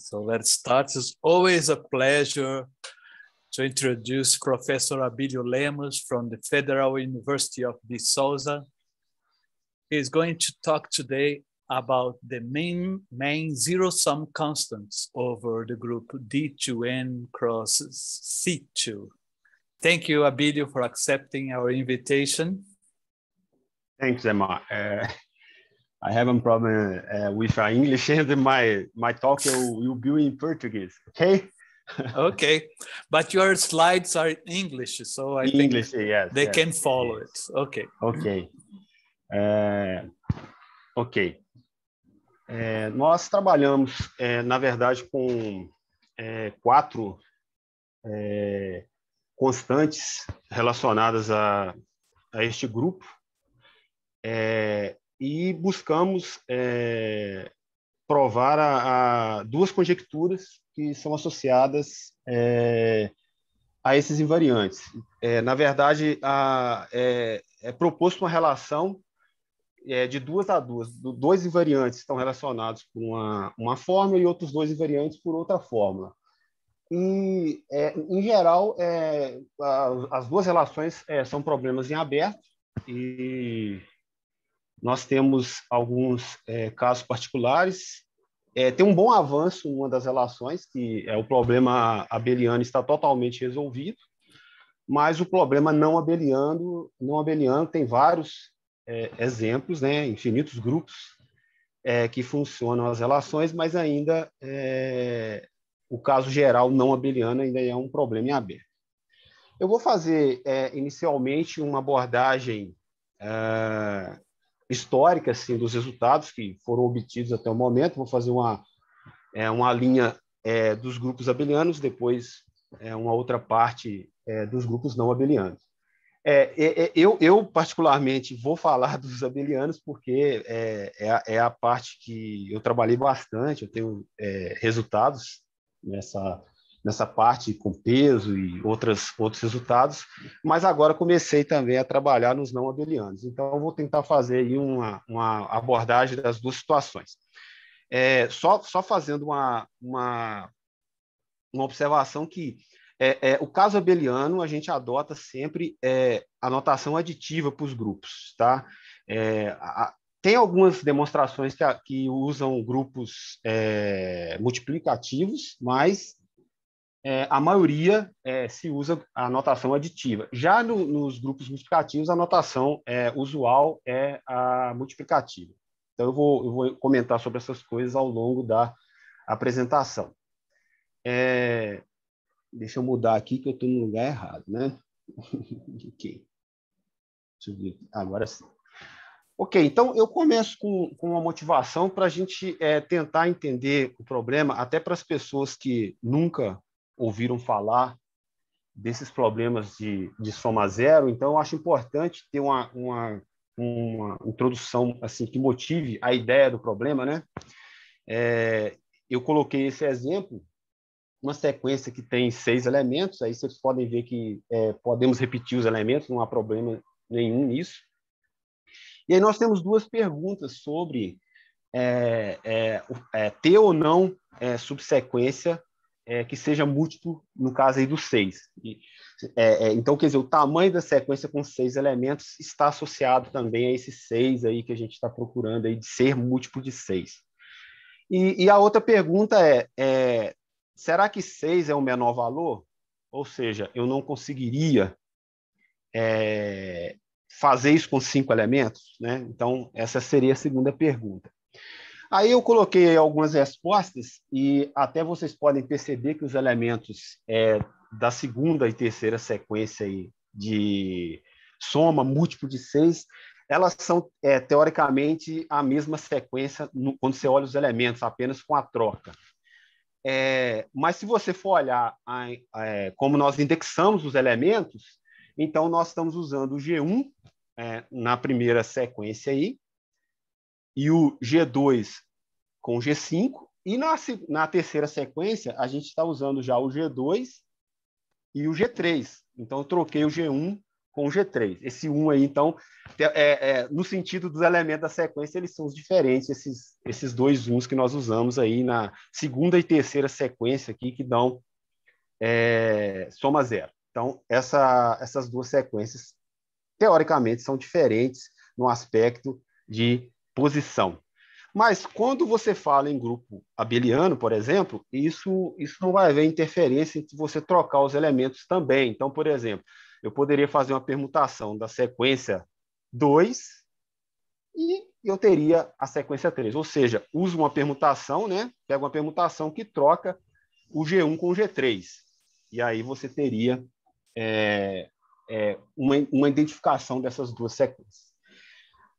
So let's start. It's always a pleasure to introduce Professor Abílio Lemos from the Federal University of De Souza. He's going to talk today about the main, main zero-sum constants over the group D2N cross C2. Thank you, Abílio, for accepting our invitation. Thanks, Emma. Uh, I have a problem eh, uh, with my English and my my talk eh, will, will be in Portuguese. Okay. okay, but your slides are English, so I English, think yes, they yes, can follow yes. it. Okay. Okay. Eh, ok. É, nós trabalhamos, é, na verdade, com quatro constantes relacionadas a, a este grupo. É, e buscamos é, provar a, a, duas conjecturas que são associadas é, a esses invariantes. É, na verdade, a, é, é proposto uma relação é, de duas a duas. Do, dois invariantes estão relacionados por uma, uma fórmula e outros dois invariantes por outra fórmula. E, é, em geral, é, a, as duas relações é, são problemas em aberto e nós temos alguns é, casos particulares. É, tem um bom avanço em uma das relações, que é o problema abeliano está totalmente resolvido, mas o problema não abeliano, não abeliano tem vários é, exemplos, né, infinitos grupos é, que funcionam as relações, mas ainda é, o caso geral não abeliano ainda é um problema em aberto. Eu vou fazer é, inicialmente uma abordagem Uh, histórica assim, dos resultados que foram obtidos até o momento. Vou fazer uma, é, uma linha é, dos grupos abelianos, depois é, uma outra parte é, dos grupos não abelianos. É, é, eu, eu, particularmente, vou falar dos abelianos porque é, a, parte que eu trabalhei bastante, eu tenho resultados nessa nessa parte com peso e outras, outros resultados, mas agora comecei também a trabalhar nos não abelianos. Então, vou tentar fazer aí uma, uma abordagem das duas situações. É, só, só fazendo uma, uma, uma observação que é, é, o caso abeliano, a gente adota sempre é, a notação aditiva para os grupos, tá? É, a, tem algumas demonstrações que, a, que usam grupos é, multiplicativos, mas é, a maioria é, se usa a notação aditiva. Já no, nos grupos multiplicativos, a notação é, usual é a multiplicativa. Então, eu vou, eu vou, comentar sobre essas coisas ao longo da apresentação. É, deixa eu mudar aqui, que eu estou no lugar errado, né? ok. Deixa eu ver. Ah, agora sim. Ok, então eu começo com, com uma motivação para a gente é, tentar entender o problema, até para as pessoas que nunca ouviram falar desses problemas de, de soma zero, então eu acho importante ter uma, uma, uma introdução assim que motive a ideia do problema, né? É, eu coloquei esse exemplo, uma sequência que tem seis elementos, aí vocês podem ver que é, podemos repetir os elementos, não há problema nenhum nisso. E aí nós temos duas perguntas sobre é, é, é, ter ou não é, subsequência é, que seja múltiplo, no caso aí do 6. É, é, então, quer dizer, o tamanho da sequência com seis elementos está associado também a esse 6 aí que a gente está procurando aí de ser múltiplo de 6. E, e, a outra pergunta é, é será que 6 é o menor valor? Ou seja, eu não conseguiria é, fazer isso com cinco elementos? Né? Então, essa seria a segunda pergunta. Aí eu coloquei algumas respostas e até vocês podem perceber que os elementos é, da segunda e terceira sequência aí de soma, múltiplo de seis, elas são é, teoricamente a mesma sequência no, quando você olha os elementos, apenas com a troca. É, mas se você for olhar a, a, é, como nós indexamos os elementos, então nós estamos usando o G1 é, na primeira sequência aí, e o G2 com o G5, e na, na terceira sequência a gente está usando já o G2 e o G3. Então eu troquei o G1 com o G3. Esse 1 aí, então, é, é, é, no sentido dos elementos da sequência, eles são os diferentes, esses, esses dois uns que nós usamos aí na segunda e terceira sequência aqui, que dão é, soma zero. Então, essa, essas duas sequências, teoricamente, são diferentes no aspecto de posição. Mas quando você fala em grupo abeliano, por exemplo, isso, isso não vai haver interferência em você trocar os elementos também. Então, por exemplo, eu poderia fazer uma permutação da sequência 2 e eu teria a sequência 3. Ou seja, uso uma permutação, né? pego uma permutação que troca o G1 com o G3. E aí você teria é, é, uma, uma identificação dessas duas sequências.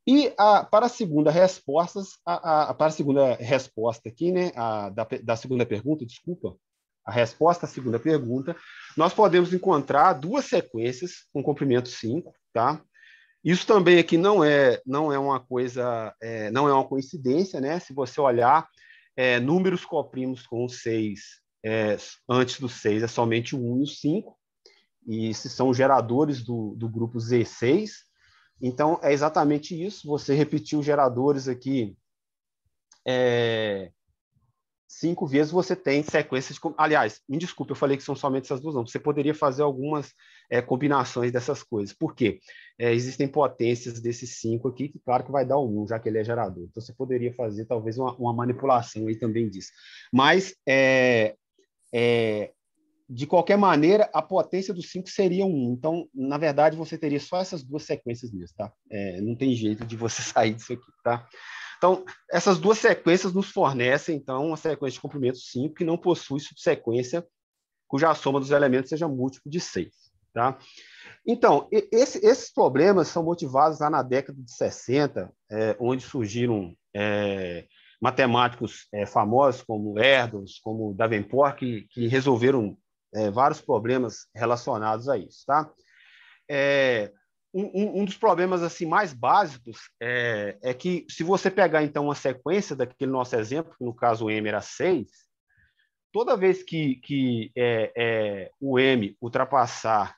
E a, para a segunda resposta, a, a, para a segunda resposta aqui, né, da, da segunda pergunta, desculpa, a resposta à segunda pergunta, nós podemos encontrar duas sequências com um comprimento 5, tá? Isso também aqui não é não é uma coisa, é, não é uma coincidência, né? Se você olhar é, números coprimos com 6 é, antes do 6 é somente o 1 e o 5, e se são geradores do, do grupo Z6, então, é exatamente isso. Você repetiu geradores aqui é, cinco vezes, você tem sequências. De, aliás, me desculpe, eu falei que são somente essas duas, não. Você poderia fazer algumas é, combinações dessas coisas. Por quê? É, existem potências desses cinco aqui, que claro que vai dar um, já que ele é gerador. Então, você poderia fazer talvez uma, uma manipulação aí também disso. Mas é, é de qualquer maneira, a potência dos 5 seria 1. Um. Então, na verdade, você teria só essas duas sequências mesmo, tá? É, não tem jeito de você sair disso aqui, tá? Então, essas duas sequências nos fornecem, então, uma sequência de comprimento 5 que não possui subsequência cuja soma dos elementos seja múltiplo de 6, tá? Então, esse, esses problemas são motivados lá na década de 60, é, onde surgiram... É, matemáticos é, famosos como Erdős, como Davenport, que, que resolveram é, vários problemas relacionados a isso, tá? É, um, um, dos problemas assim mais básicos é, é, que se você pegar então uma sequência daquele nosso exemplo, no caso o M era 6, toda vez que, que é, é, o M ultrapassar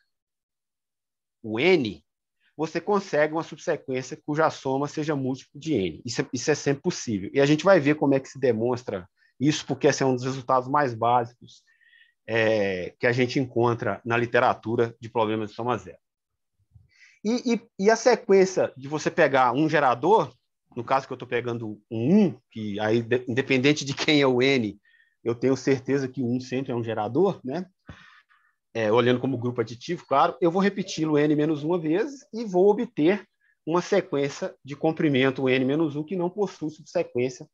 o N, você consegue uma subsequência cuja soma seja múltiplo de n. Isso é, isso é, sempre possível. E a gente vai ver como é que se demonstra isso, porque esse é um dos resultados mais básicos é, que a gente encontra na literatura de problemas de soma zero. E, e, e a sequência de você pegar um gerador, no caso que eu estou pegando um 1, que aí, independente de quem é o N, eu tenho certeza que o 1 sempre é um gerador, né? É, olhando como grupo aditivo, claro, eu vou repeti-lo n menos uma vez e vou obter uma sequência de comprimento n menos 1 que não possui subsequência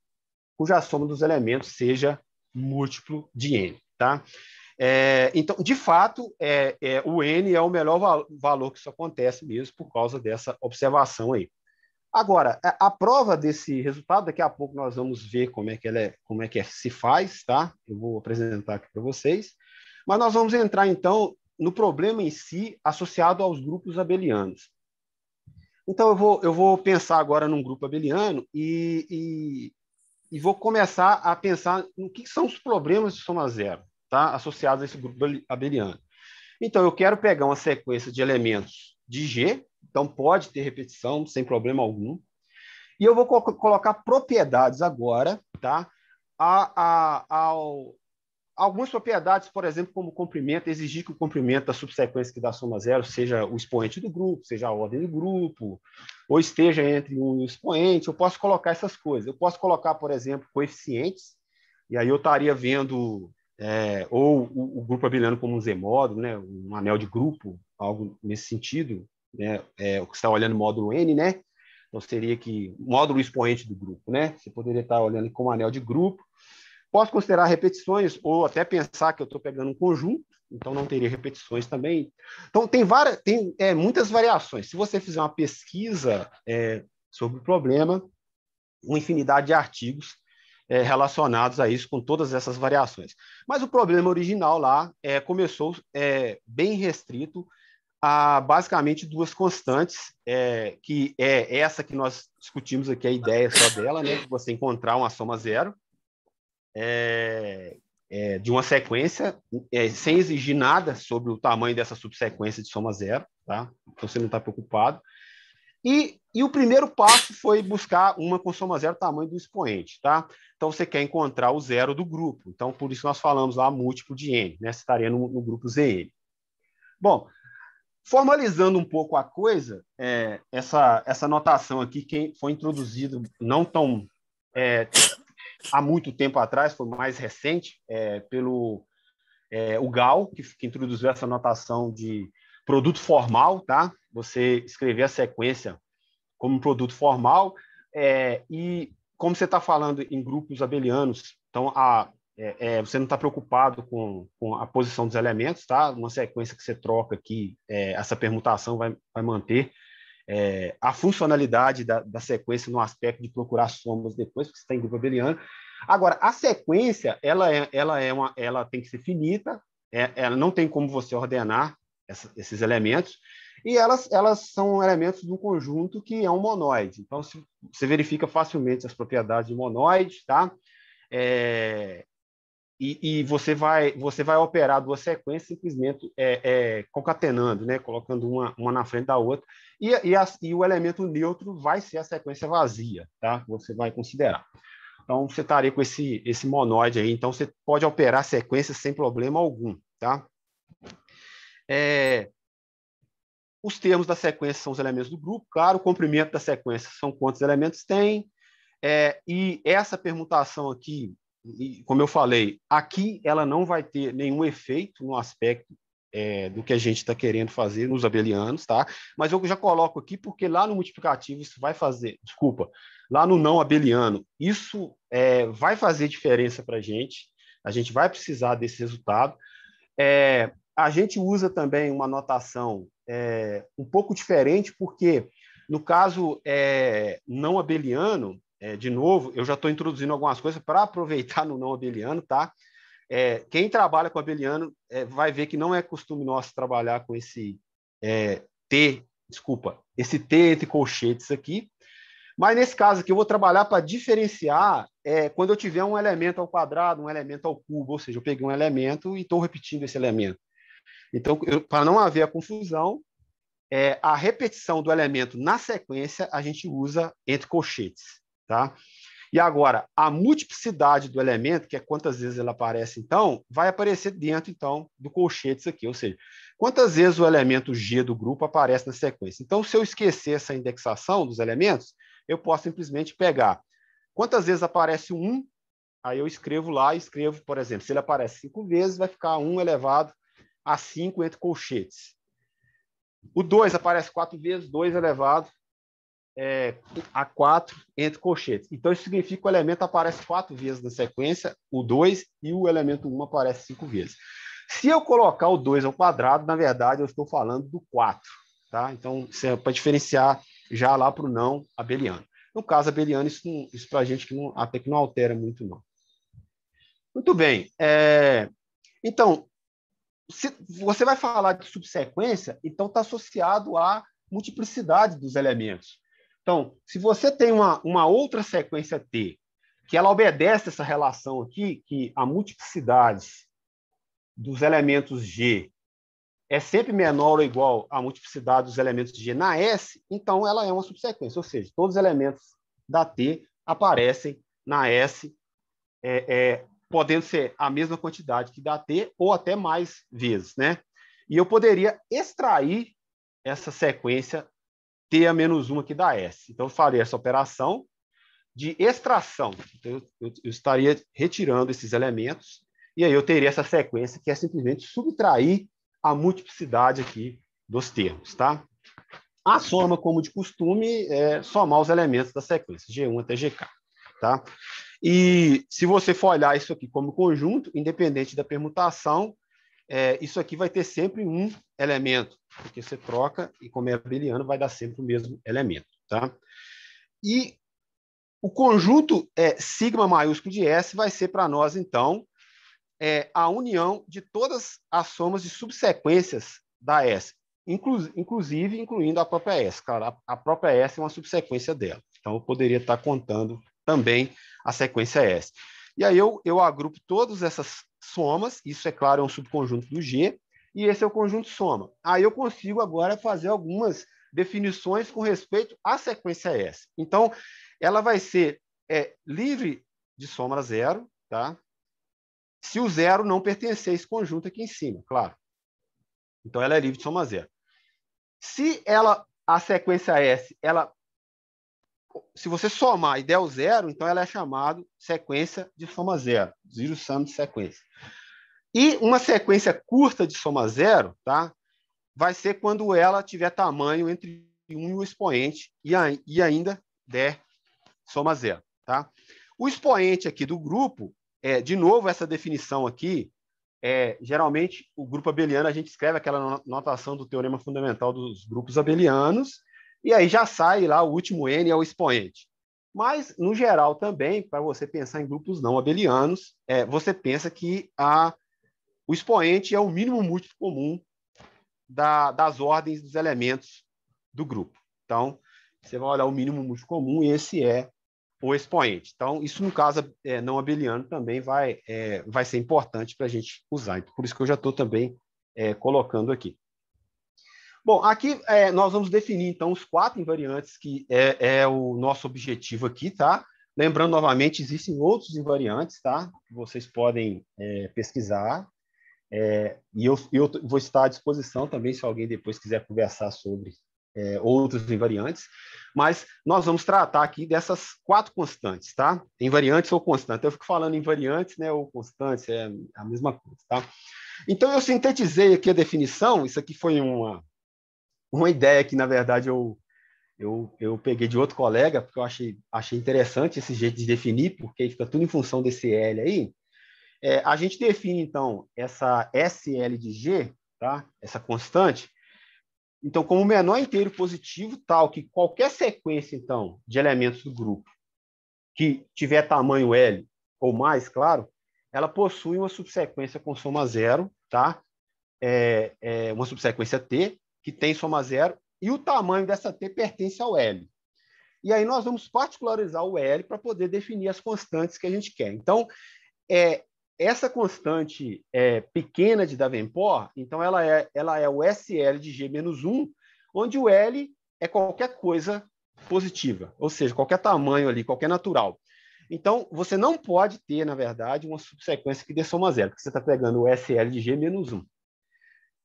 cuja soma dos elementos seja múltiplo de n, tá? É, então, de fato, é, é, o N é o melhor val valor que isso acontece mesmo por causa dessa observação aí. Agora, a, a, prova desse resultado, daqui a pouco nós vamos ver como é que, ela é, como é, que é, se faz, tá? Eu vou apresentar aqui para vocês. Mas nós vamos entrar, então, no problema em si associado aos grupos abelianos. Então, eu vou, eu vou pensar agora num grupo abeliano e, e, e vou começar a pensar no que são os problemas de soma zero tá? associados a esse grupo abeliano. Então, eu quero pegar uma sequência de elementos de G, então pode ter repetição sem problema algum. E eu vou co colocar propriedades agora, tá? A, a, ao, algumas propriedades, por exemplo, como comprimento, exigir que o comprimento da subsequência que dá soma zero seja o expoente do grupo, seja a ordem do grupo, ou esteja entre um e o expoente, eu posso colocar essas coisas. Eu posso colocar, por exemplo, coeficientes, e aí eu estaria vendo é, ou o, o, grupo abeliano como um Z-módulo, né, um anel de grupo, algo nesse sentido, né, é, o que está olhando módulo N, né, então seria que módulo expoente do grupo, né, você poderia estar tá olhando como anel de grupo. Posso considerar repetições ou até pensar que eu estou pegando um conjunto, então não teria repetições também. Então tem várias, tem é, muitas variações. Se você fizer uma pesquisa é, sobre o problema, uma infinidade de artigos é, relacionados a isso, com todas essas variações. Mas o problema original lá é, começou é, bem restrito a basicamente duas constantes, é, que é essa que nós discutimos aqui, a ideia só dela, né, de você encontrar uma soma zero é, é, de uma sequência, é, sem exigir nada sobre o tamanho dessa subsequência de soma zero, tá? então você não está preocupado. E e o primeiro passo foi buscar uma com soma zero tamanho do expoente, tá? Então você quer encontrar o zero do grupo. Então por isso nós falamos lá múltiplo de n, né? Você estaria no, no grupo ZN. Bom, formalizando um pouco a coisa, é, essa essa notação aqui que foi introduzido não tão é, há muito tempo atrás, foi mais recente, é, pelo é, o Gal que, que introduziu essa notação de produto formal, tá? Você escrever a sequência como um produto formal, é, e como você está falando em grupos abelianos, então a, é, é, você não está preocupado com, com, a posição dos elementos, tá? Uma sequência que você troca aqui, é, essa permutação vai, vai manter é, a funcionalidade da, da, sequência no aspecto de procurar somas depois, porque você está em grupo abeliano. Agora, a sequência, ela, é, ela, é uma, ela tem que ser finita, é, ela não tem como você ordenar essa, esses elementos, e elas, elas são elementos de um conjunto que é um monoide. Então, se, você verifica facilmente as propriedades de monoide, tá? É, e, e, você vai você vai operar duas sequências simplesmente é, é, concatenando, né? colocando uma, uma na frente da outra, e, e, a, e, o elemento neutro vai ser a sequência vazia, tá? você vai considerar. Então, você estaria com esse, esse monóide aí, então você pode operar sequências sem problema algum. Tá? É, os termos da sequência são os elementos do grupo, claro, o comprimento da sequência são quantos elementos tem, é, e essa permutação aqui, como eu falei, aqui ela não vai ter nenhum efeito no aspecto é, do que a gente está querendo fazer nos abelianos, tá? Mas eu já coloco aqui porque lá no multiplicativo isso vai fazer, desculpa, lá no não abeliano, isso é, vai fazer diferença para a gente, a gente vai precisar desse resultado. É, a gente usa também uma notação é, um pouco diferente, porque no caso é, não abeliano, é, de novo, eu já estou introduzindo algumas coisas para aproveitar no não abeliano, tá? É, quem trabalha com abeliano é, vai ver que não é costume nosso trabalhar com esse é, T, desculpa, esse T entre colchetes aqui. Mas nesse caso aqui eu vou trabalhar para diferenciar é, quando eu tiver um elemento ao quadrado, um elemento ao cubo, ou seja, eu peguei um elemento e estou repetindo esse elemento. Então, para não haver a confusão, é, a repetição do elemento na sequência a gente usa entre colchetes. Tá? E agora, a multiplicidade do elemento, que é quantas vezes ela aparece, então, vai aparecer dentro, então, do colchetes aqui. Ou seja, quantas vezes o elemento G do grupo aparece na sequência. Então, se eu esquecer essa indexação dos elementos, eu posso simplesmente pegar quantas vezes aparece um, aí eu escrevo lá, escrevo, por exemplo, se ele aparece cinco vezes, vai ficar um elevado a 5 entre colchetes. O 2 aparece 4 vezes, 2 elevado é, a 4 entre colchetes. Então, isso significa que o elemento aparece 4 vezes na sequência, o 2, e o elemento 1 um aparece 5 vezes. Se eu colocar o 2 ao quadrado, na verdade, eu estou falando do 4. Tá? Então, é para diferenciar já lá para o não abeliano. No caso abeliano, isso, isso para a gente que não, até que não altera muito, não. Muito bem. É, então, se você vai falar de subsequência, então está associado à multiplicidade dos elementos. Então, se você tem uma, uma outra sequência T, que ela obedece essa relação aqui, que a multiplicidade dos elementos G é sempre menor ou igual à multiplicidade dos elementos G na S, então ela é uma subsequência, ou seja, todos os elementos da T aparecem na S é, é, podendo ser a mesma quantidade que dá T ou até mais vezes, né? E eu poderia extrair essa sequência T a menos 1 aqui da S. Então, eu faria essa operação de extração. Então, eu, eu, eu, estaria retirando esses elementos e aí eu teria essa sequência que é simplesmente subtrair a multiplicidade aqui dos termos, tá? A soma, como de costume, é somar os elementos da sequência, G1 até GK, tá? E se você for olhar isso aqui como conjunto, independente da permutação, é, isso aqui vai ter sempre um elemento, porque você troca e como é abeliano vai dar sempre o mesmo elemento. Tá? E o conjunto é, sigma maiúsculo de S vai ser para nós, então, é, a união de todas as somas de subsequências da S, inclu inclusive incluindo a própria S. Claro, a, a própria S é uma subsequência dela. Então, eu poderia estar contando também a sequência é S. E aí eu, eu agrupo todas essas somas, isso é claro, é um subconjunto do G, e esse é o conjunto soma. Aí eu consigo agora fazer algumas definições com respeito à sequência S. Então, ela vai ser é, livre de soma zero, tá? se o zero não pertencer a esse conjunto aqui em cima, claro. Então, ela é livre de soma zero. Se ela, a sequência S ela se você somar e der o zero, então ela é chamada sequência de soma zero, zero sum de sequência. E uma sequência curta de soma zero, tá? Vai ser quando ela tiver tamanho entre 1 e o expoente e, a, e ainda der soma zero, tá? O expoente aqui do grupo, é, de novo, essa definição aqui, é, geralmente o grupo abeliano, a gente escreve aquela notação do teorema fundamental dos grupos abelianos, e aí já sai lá o último N é o expoente. Mas, no geral, também, para você pensar em grupos não abelianos, é, você pensa que a, o expoente é o mínimo múltiplo comum da, das ordens dos elementos do grupo. Então, você vai olhar o mínimo múltiplo comum e esse é o expoente. Então, isso no caso é, não abeliano também vai, é, vai ser importante para a gente usar. Então, por isso que eu já estou também é, colocando aqui. Bom, aqui é, nós vamos definir então os quatro invariantes que é, é, o nosso objetivo aqui, tá? Lembrando novamente, existem outros invariantes, tá? Que vocês podem é, pesquisar. É, e eu, eu vou estar à disposição também se alguém depois quiser conversar sobre é, outros invariantes. Mas nós vamos tratar aqui dessas quatro constantes, tá? Invariantes ou constantes. Eu fico falando invariantes, né? Ou constantes, é a mesma coisa, tá? Então, eu sintetizei aqui a definição, isso aqui foi uma uma ideia que, na verdade, eu, eu, eu peguei de outro colega, porque eu achei, achei interessante esse jeito de definir, porque fica tudo em função desse L aí. É, a gente define, então, essa SL de G, tá? essa constante, então, como menor inteiro positivo, tal que qualquer sequência, então, de elementos do grupo que tiver tamanho L ou mais, claro, ela possui uma subsequência com soma zero, tá? É, é uma subsequência T, que tem soma zero, e o tamanho dessa T pertence ao L. E aí nós vamos particularizar o L para poder definir as constantes que a gente quer. Então, é, essa constante é, pequena de Davenport, então ela é, ela é o SL de G menos 1, onde o L é qualquer coisa positiva, ou seja, qualquer tamanho ali, qualquer natural. Então, você não pode ter, na verdade, uma subsequência que dê soma zero, porque você está pegando o SL de G menos 1.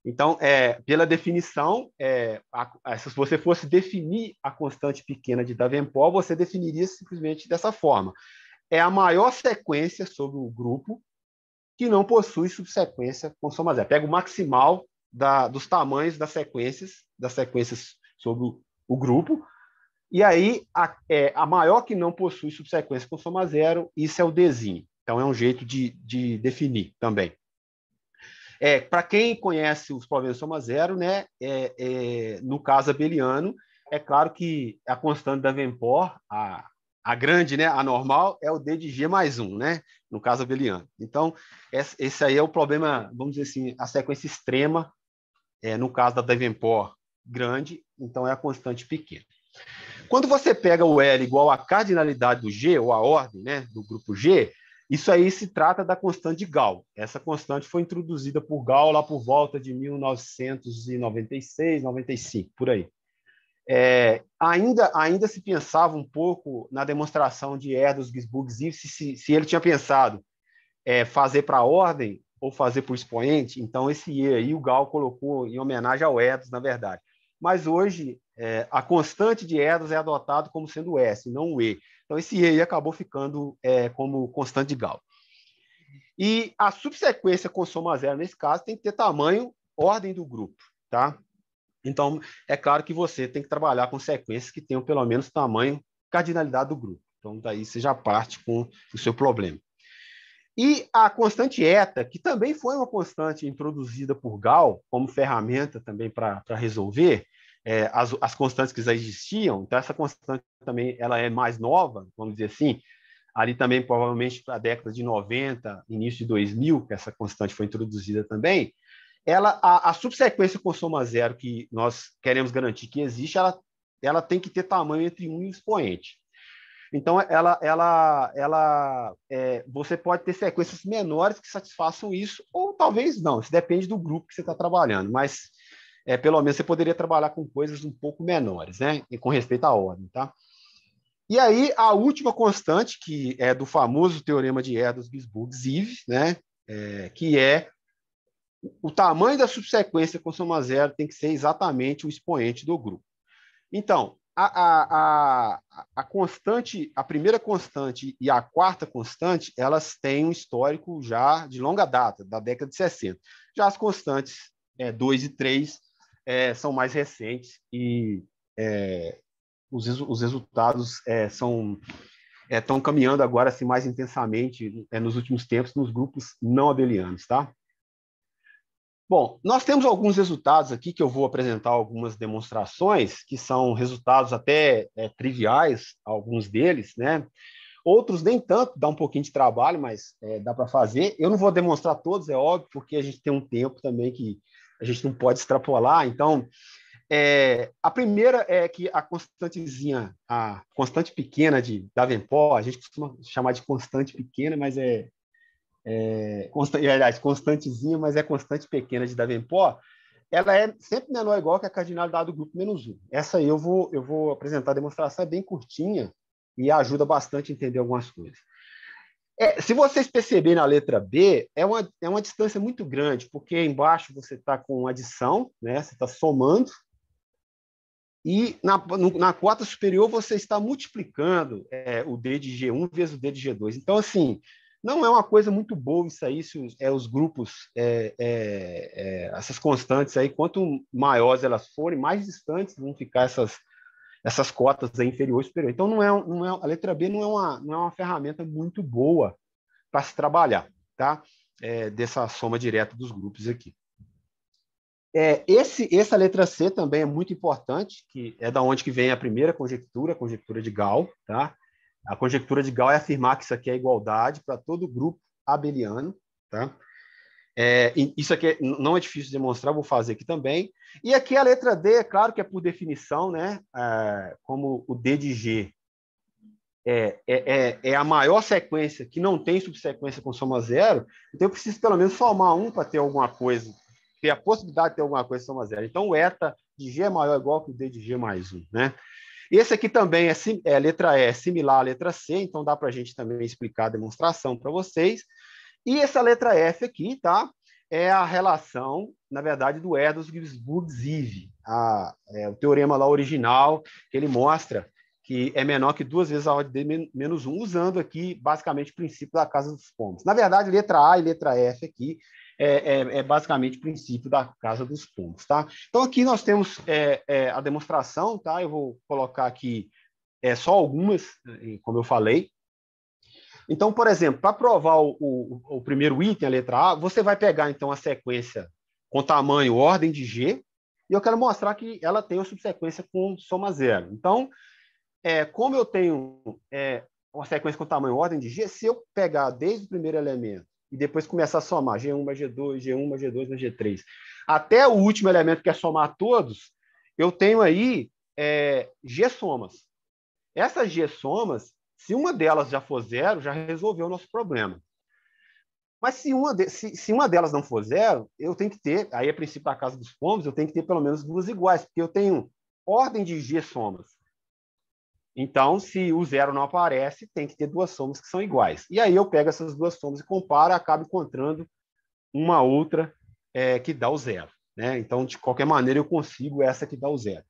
Então, é, pela definição, é, a, a, se você fosse definir a constante pequena de Davenport, você definiria simplesmente dessa forma. É a maior sequência sobre o grupo que não possui subsequência com soma zero. Pega o maximal da, dos tamanhos das sequências, das sequências sobre o, grupo, e aí a, é, a, maior que não possui subsequência com soma zero, isso é o Dzinho. Então, é um jeito de, de definir também. É, Para quem conhece os problemas soma zero, né, é, é, no caso abeliano, é claro que a constante da Venpor, a, a grande, né, a normal, é o D de G mais um, né, no caso abeliano. Então, esse aí é o problema, vamos dizer assim, a sequência extrema, é, no caso da Davenport grande, então é a constante pequena. Quando você pega o L igual à cardinalidade do G, ou a ordem né, do grupo G, isso aí se trata da constante de Gauss. Essa constante foi introduzida por Gauss lá por volta de 1996, 95, por aí. É, ainda, ainda se pensava um pouco na demonstração de Erdos Gisburg se, se, se ele tinha pensado é, fazer para ordem ou fazer por expoente. Então, esse E aí o Gauss colocou em homenagem ao Erdos, na verdade. Mas hoje, é, a constante de Erdos é adotada como sendo S, não o E. Então, esse e acabou ficando é, como constante de Gauss. E a subsequência com soma zero, nesse caso, tem que ter tamanho, ordem do grupo, tá? Então, é claro que você tem que trabalhar com sequências que tenham pelo menos tamanho, cardinalidade do grupo. Então, daí você já parte com o seu problema. E a constante eta, que também foi uma constante introduzida por Gal como ferramenta também para resolver, é, as, as constantes que já existiam, então essa constante também ela é mais nova, vamos dizer assim, ali também provavelmente para a década de 90, início de 2000, que essa constante foi introduzida também, ela a, a subsequência soma zero que nós queremos garantir que existe, ela, ela tem que ter tamanho entre um e expoente. Então, ela, ela, ela, é, você pode ter sequências menores que satisfaçam isso, ou talvez não, isso depende do grupo que você está trabalhando, mas é, pelo menos você poderia trabalhar com coisas um pouco menores, né? E com respeito à ordem, tá? E aí, a última constante, que é do famoso teorema de erdős gisburg Ziv, né? É, que é o tamanho da subsequência com soma zero tem que ser exatamente o expoente do grupo. Então, a, a, a, a, constante, a primeira constante e a quarta constante, elas têm um histórico já de longa data, da década de 60. Já as constantes é, 2 e 3 é, são mais recentes e é, os, os, resultados é, são estão é, caminhando agora assim mais intensamente é, nos últimos tempos nos grupos não abelianos, tá? Bom, nós temos alguns resultados aqui que eu vou apresentar algumas demonstrações que são resultados até é, triviais, alguns deles, né? Outros nem tanto, dá um pouquinho de trabalho, mas é, dá para fazer. Eu não vou demonstrar todos, é óbvio, porque a gente tem um tempo também que a gente não pode extrapolar. Então, é, a primeira é que a constantezinha, a constante pequena de Davenport, a gente costuma chamar de constante pequena, mas é, é constante, é, aliás, constantezinha, mas é constante pequena de Davenport, ela é sempre menor ou igual que a cardinalidade do grupo menos um. Essa aí eu vou, eu vou apresentar a demonstração, é bem curtinha e ajuda bastante a entender algumas coisas. É, se vocês perceberem na letra B, é uma, é uma distância muito grande, porque embaixo você está com adição, né? você está somando, e na, no, na quarta superior você está multiplicando é, o D de G1 vezes o D de G2. Então, assim, não é uma coisa muito boa isso aí, se os, é, os grupos, é, é, é essas constantes aí, quanto maiores elas forem, mais distantes vão ficar essas, essas cotas inferior e superior. Então, não é, não é, a letra B não é uma, não é uma ferramenta muito boa para se trabalhar, tá? É, dessa soma direta dos grupos aqui. É, esse, essa letra C também é muito importante, que é da onde que vem a primeira conjectura, a conjectura de Gauss, Tá? A conjectura de Gauss é afirmar que isso aqui é igualdade para todo grupo abeliano. Tá? É, isso aqui é, não é difícil de demonstrar, vou fazer aqui também. E aqui a letra D, é claro que é por definição, né? É, como o D de G é, é, é, é, a maior sequência que não tem subsequência com soma zero, então eu preciso pelo menos somar um para ter alguma coisa, ter a possibilidade de ter alguma coisa soma zero. Então o eta de G é maior ou igual que o D de G mais um, né? Esse aqui também é, é letra E, similar à letra C, então dá para a gente também explicar a demonstração para vocês. E essa letra F aqui, tá? É a relação, na verdade, do Erdős Ginsburg-Zive, é, o teorema lá original, que ele mostra que é menor que duas vezes a ordem de menos um usando aqui basicamente o princípio da casa dos pontos Na verdade, letra A e letra F aqui é, é, é basicamente o princípio da casa dos pontos tá? Então, aqui nós temos é, é a demonstração, tá? Eu vou colocar aqui é, só algumas, né, como eu falei, então, por exemplo, para provar o, o, o, primeiro item, a letra A, você vai pegar então a sequência com tamanho ordem de G, e eu quero mostrar que ela tem uma subsequência com soma zero. Então, é, como eu tenho é, uma sequência com tamanho ordem de G, se eu pegar desde o primeiro elemento e depois começar a somar G1 mais G2, G1 mais G2 mais G3, até o último elemento que é somar todos, eu tenho aí é, G somas. Essas G somas se uma delas já for zero, já resolveu o nosso problema. Mas se uma, de, se, se, uma delas não for zero, eu tenho que ter, aí a é princípio da casa dos pombos, eu tenho que ter pelo menos duas iguais, porque eu tenho ordem de G somas. Então, se o zero não aparece, tem que ter duas somas que são iguais. E aí eu pego essas duas somas e comparo, e acabo encontrando uma outra é, que dá o zero. Né? Então, de qualquer maneira, eu consigo essa que dá o zero.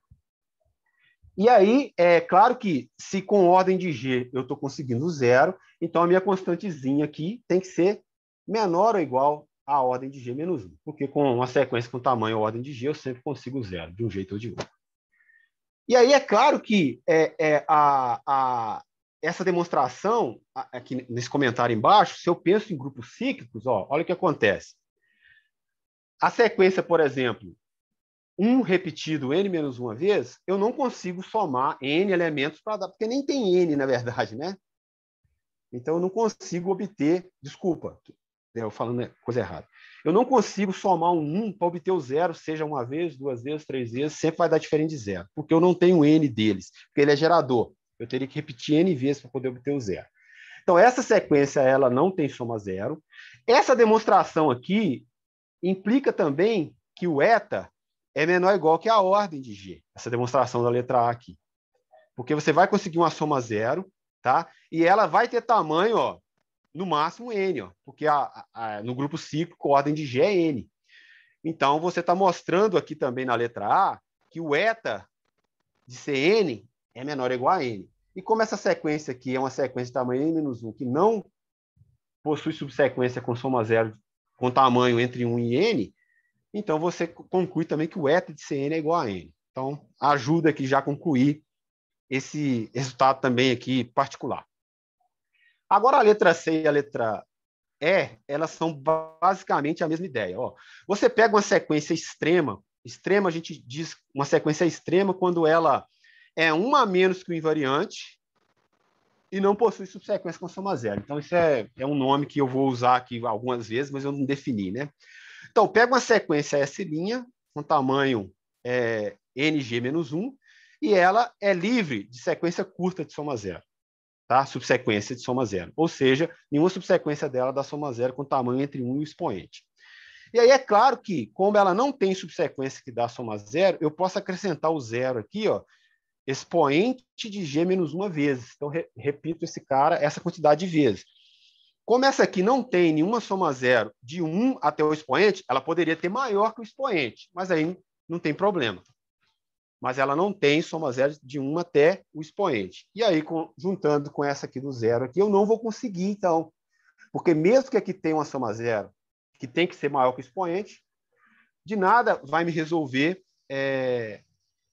E aí, é claro que se com ordem de G eu estou conseguindo zero, então a minha constantezinha aqui tem que ser menor ou igual à ordem de G menos 1. Porque com uma sequência com tamanho ordem de G, eu sempre consigo zero, de um jeito ou de outro. E aí é claro que é, é, a, a, essa demonstração, aqui nesse comentário embaixo, se eu penso em grupos cíclicos, ó, olha o que acontece. A sequência, por exemplo, um repetido n menos uma vez, eu não consigo somar n elementos para dar, porque nem tem n, na verdade, né? Então, eu não consigo obter, desculpa, né, eu falando coisa errada. Eu não consigo somar um 1 para obter o zero, seja uma vez, duas vezes, três vezes, sempre vai dar diferente de zero, porque eu não tenho n deles, porque ele é gerador. Eu teria que repetir n vezes para poder obter o zero. Então, essa sequência ela não tem soma zero. Essa demonstração aqui implica também que o eta é menor ou igual que a ordem de G, essa demonstração da letra A aqui. Porque você vai conseguir uma soma zero, tá? E ela vai ter tamanho, ó, no máximo N, ó, porque a, a, no grupo cíclico a ordem de G é N. Então, você está mostrando aqui também na letra A que o eta de Cn é menor ou igual a N. E como essa sequência aqui é uma sequência de tamanho N-1 menos que não possui subsequência com soma zero com tamanho entre 1 e N, então, você conclui também que o eta de Cn é igual a n. Então, ajuda aqui já a concluir esse resultado também aqui particular. Agora, a letra C e a letra E, elas são basicamente a mesma ideia. Ó, você pega uma sequência extrema, extrema a gente diz uma sequência extrema quando ela é uma a menos que o invariante e não possui subsequência com soma zero. Então, isso é, é um nome que eu vou usar aqui algumas vezes, mas eu não defini, né? Então, pega uma sequência S', com tamanho é, ng-1, e ela é livre de sequência curta de soma zero, tá? subsequência de soma zero. Ou seja, nenhuma subsequência dela dá soma zero com tamanho entre 1 e o expoente. E aí é claro que, como ela não tem subsequência que dá soma zero, eu posso acrescentar o zero aqui, ó, expoente de g menos uma vezes. Então, re repito esse cara essa quantidade de vezes. Como essa aqui não tem nenhuma soma zero de 1 até o expoente, ela poderia ter maior que o expoente, mas aí não tem problema. Mas ela não tem soma zero de 1 até o expoente. E aí, juntando com essa aqui do zero aqui, eu não vou conseguir, então. Porque mesmo que aqui tenha uma soma zero, que tem que ser maior que o expoente, de nada vai me resolver é,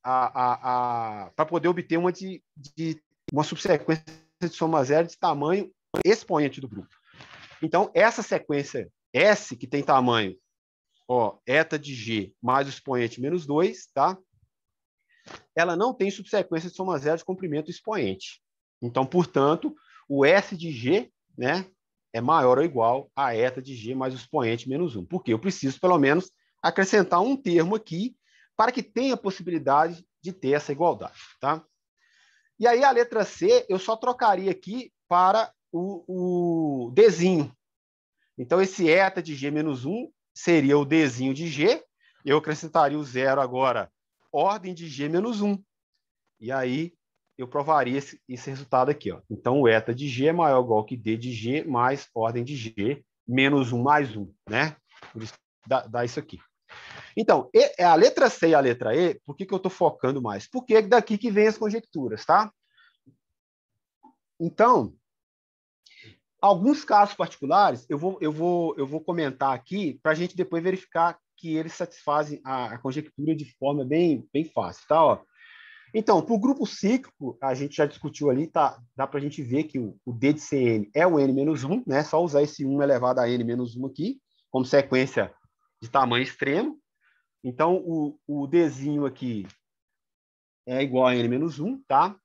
para poder obter uma, de, de, uma subsequência de soma zero de tamanho expoente do grupo. Então, essa sequência S, que tem tamanho ó, eta de G mais o expoente menos 2, tá? ela não tem subsequência de soma zero de comprimento expoente. Então, portanto, o S de G né, é maior ou igual a eta de G mais o expoente menos 1. Porque eu preciso, pelo menos, acrescentar um termo aqui para que tenha a possibilidade de ter essa igualdade. Tá? E aí, a letra C, eu só trocaria aqui para o, o Dzinho. Então, esse eta de G menos 1 seria o Dzinho de G, eu acrescentaria o zero agora, ordem de G menos 1. E aí, eu provaria esse, esse, resultado aqui. Ó. Então, o eta de G é maior ou igual que D de G mais ordem de G menos 1 mais 1, né? Dá, dá isso aqui. Então, e, é a letra C e a letra E, por que, que eu estou focando mais? Porque é daqui que vem as conjecturas, tá? Então, Alguns casos particulares eu vou, eu vou, eu vou comentar aqui para a gente depois verificar que eles satisfazem a, a, conjectura de forma bem, bem fácil, tá? Ó. Então, para o grupo cíclico, a gente já discutiu ali, tá? dá para a gente ver que o, o, D de Cn é o n-1, né? só usar esse 1 elevado a n-1 aqui, como sequência de tamanho extremo. Então, o, o Dzinho aqui é igual a n-1, tá?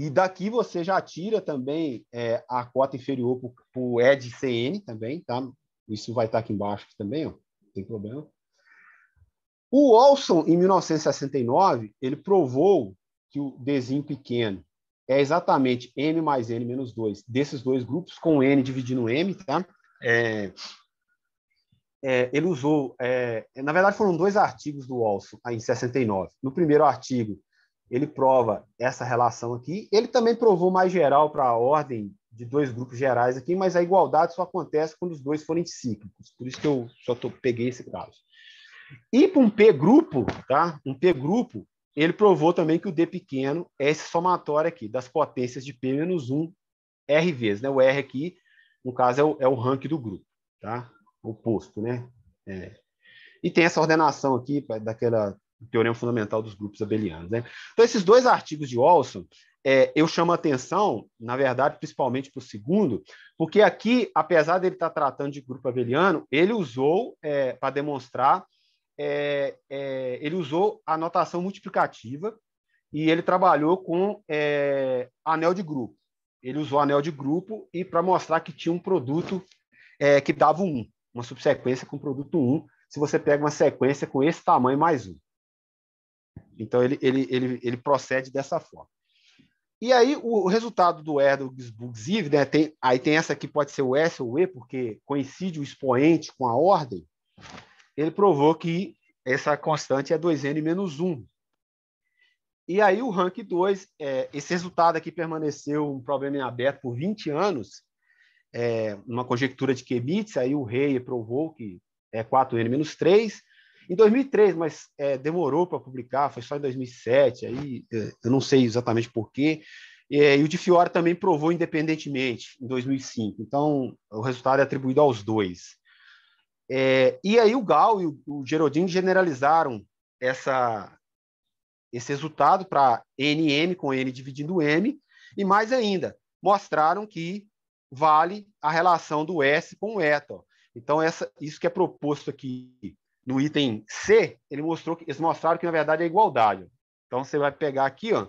E daqui você já tira também é, a cota inferior para o EDCN também, tá? Isso vai estar tá aqui embaixo também, ó, não tem problema. O Olson, em 1969, ele provou que o desenho pequeno é exatamente M mais N menos 2, desses dois grupos, com N dividindo M, tá? É, é, ele usou, é, na verdade foram dois artigos do Olson, em 69. No primeiro artigo, ele prova essa relação aqui. Ele também provou mais geral para a ordem de dois grupos gerais aqui, mas a igualdade só acontece quando os dois forem cíclicos. Por isso que eu só tô, peguei esse caso. E para um P grupo, tá? Um P grupo, ele provou também que o D pequeno é esse somatório aqui das potências de P menos 1 R vezes, né? O R aqui, no caso, é o, é o rank do grupo, tá? Oposto, né? É. E tem essa ordenação aqui daquela Teorema Fundamental dos Grupos Abelianos. Né? Então, esses dois artigos de Olson, é, eu chamo a atenção, na verdade, principalmente para o segundo, porque aqui, apesar dele estar tá tratando de grupo abeliano, ele usou, é, para demonstrar, é, é, ele usou a notação multiplicativa e ele trabalhou com é, anel de grupo. Ele usou anel de grupo e para mostrar que tinha um produto é, que dava um, uma subsequência com produto 1, um, se você pega uma sequência com esse tamanho mais um. Então ele, ele, ele, ele procede dessa forma. E aí o resultado do erdogan do né, tem, aí tem essa que pode ser o S ou o E, porque coincide o expoente com a ordem, ele provou que essa constante é 2n menos 1. E aí o rank 2, é, esse resultado aqui permaneceu um problema em aberto por 20 anos, é, uma conjectura de Kebitz, aí o Rey provou que é 4n menos 3, em 2003, mas é, demorou para publicar, foi só em 2007, aí é, eu não sei exatamente porquê. É, e o de Fiora também provou independentemente, em 2005. Então, o resultado é atribuído aos dois. É, e aí o Gal e o, o generalizaram essa, esse resultado para NM com N dividindo M, e mais ainda, mostraram que vale a relação do S com o eta. Então, essa, isso que é proposto aqui no item C, ele mostrou que, eles mostraram que, na verdade, é igualdade. Então, você vai pegar aqui, ó,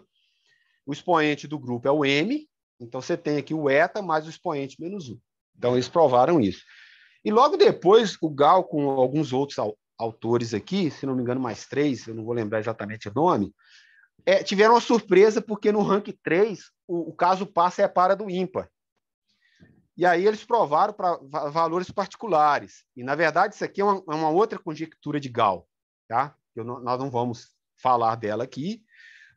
o expoente do grupo é o M, então você tem aqui o eta mais o expoente menos 1. Então, eles provaram isso. E logo depois, o Gal, com alguns outros autores aqui, se não me engano, mais três, eu não vou lembrar exatamente o nome, é, tiveram uma surpresa porque no rank 3 o, o caso passa é para do ímpar. E aí eles provaram para valores particulares. E, na verdade, isso aqui é uma, é uma outra conjectura de Gal, tá? Não, nós não vamos falar dela aqui,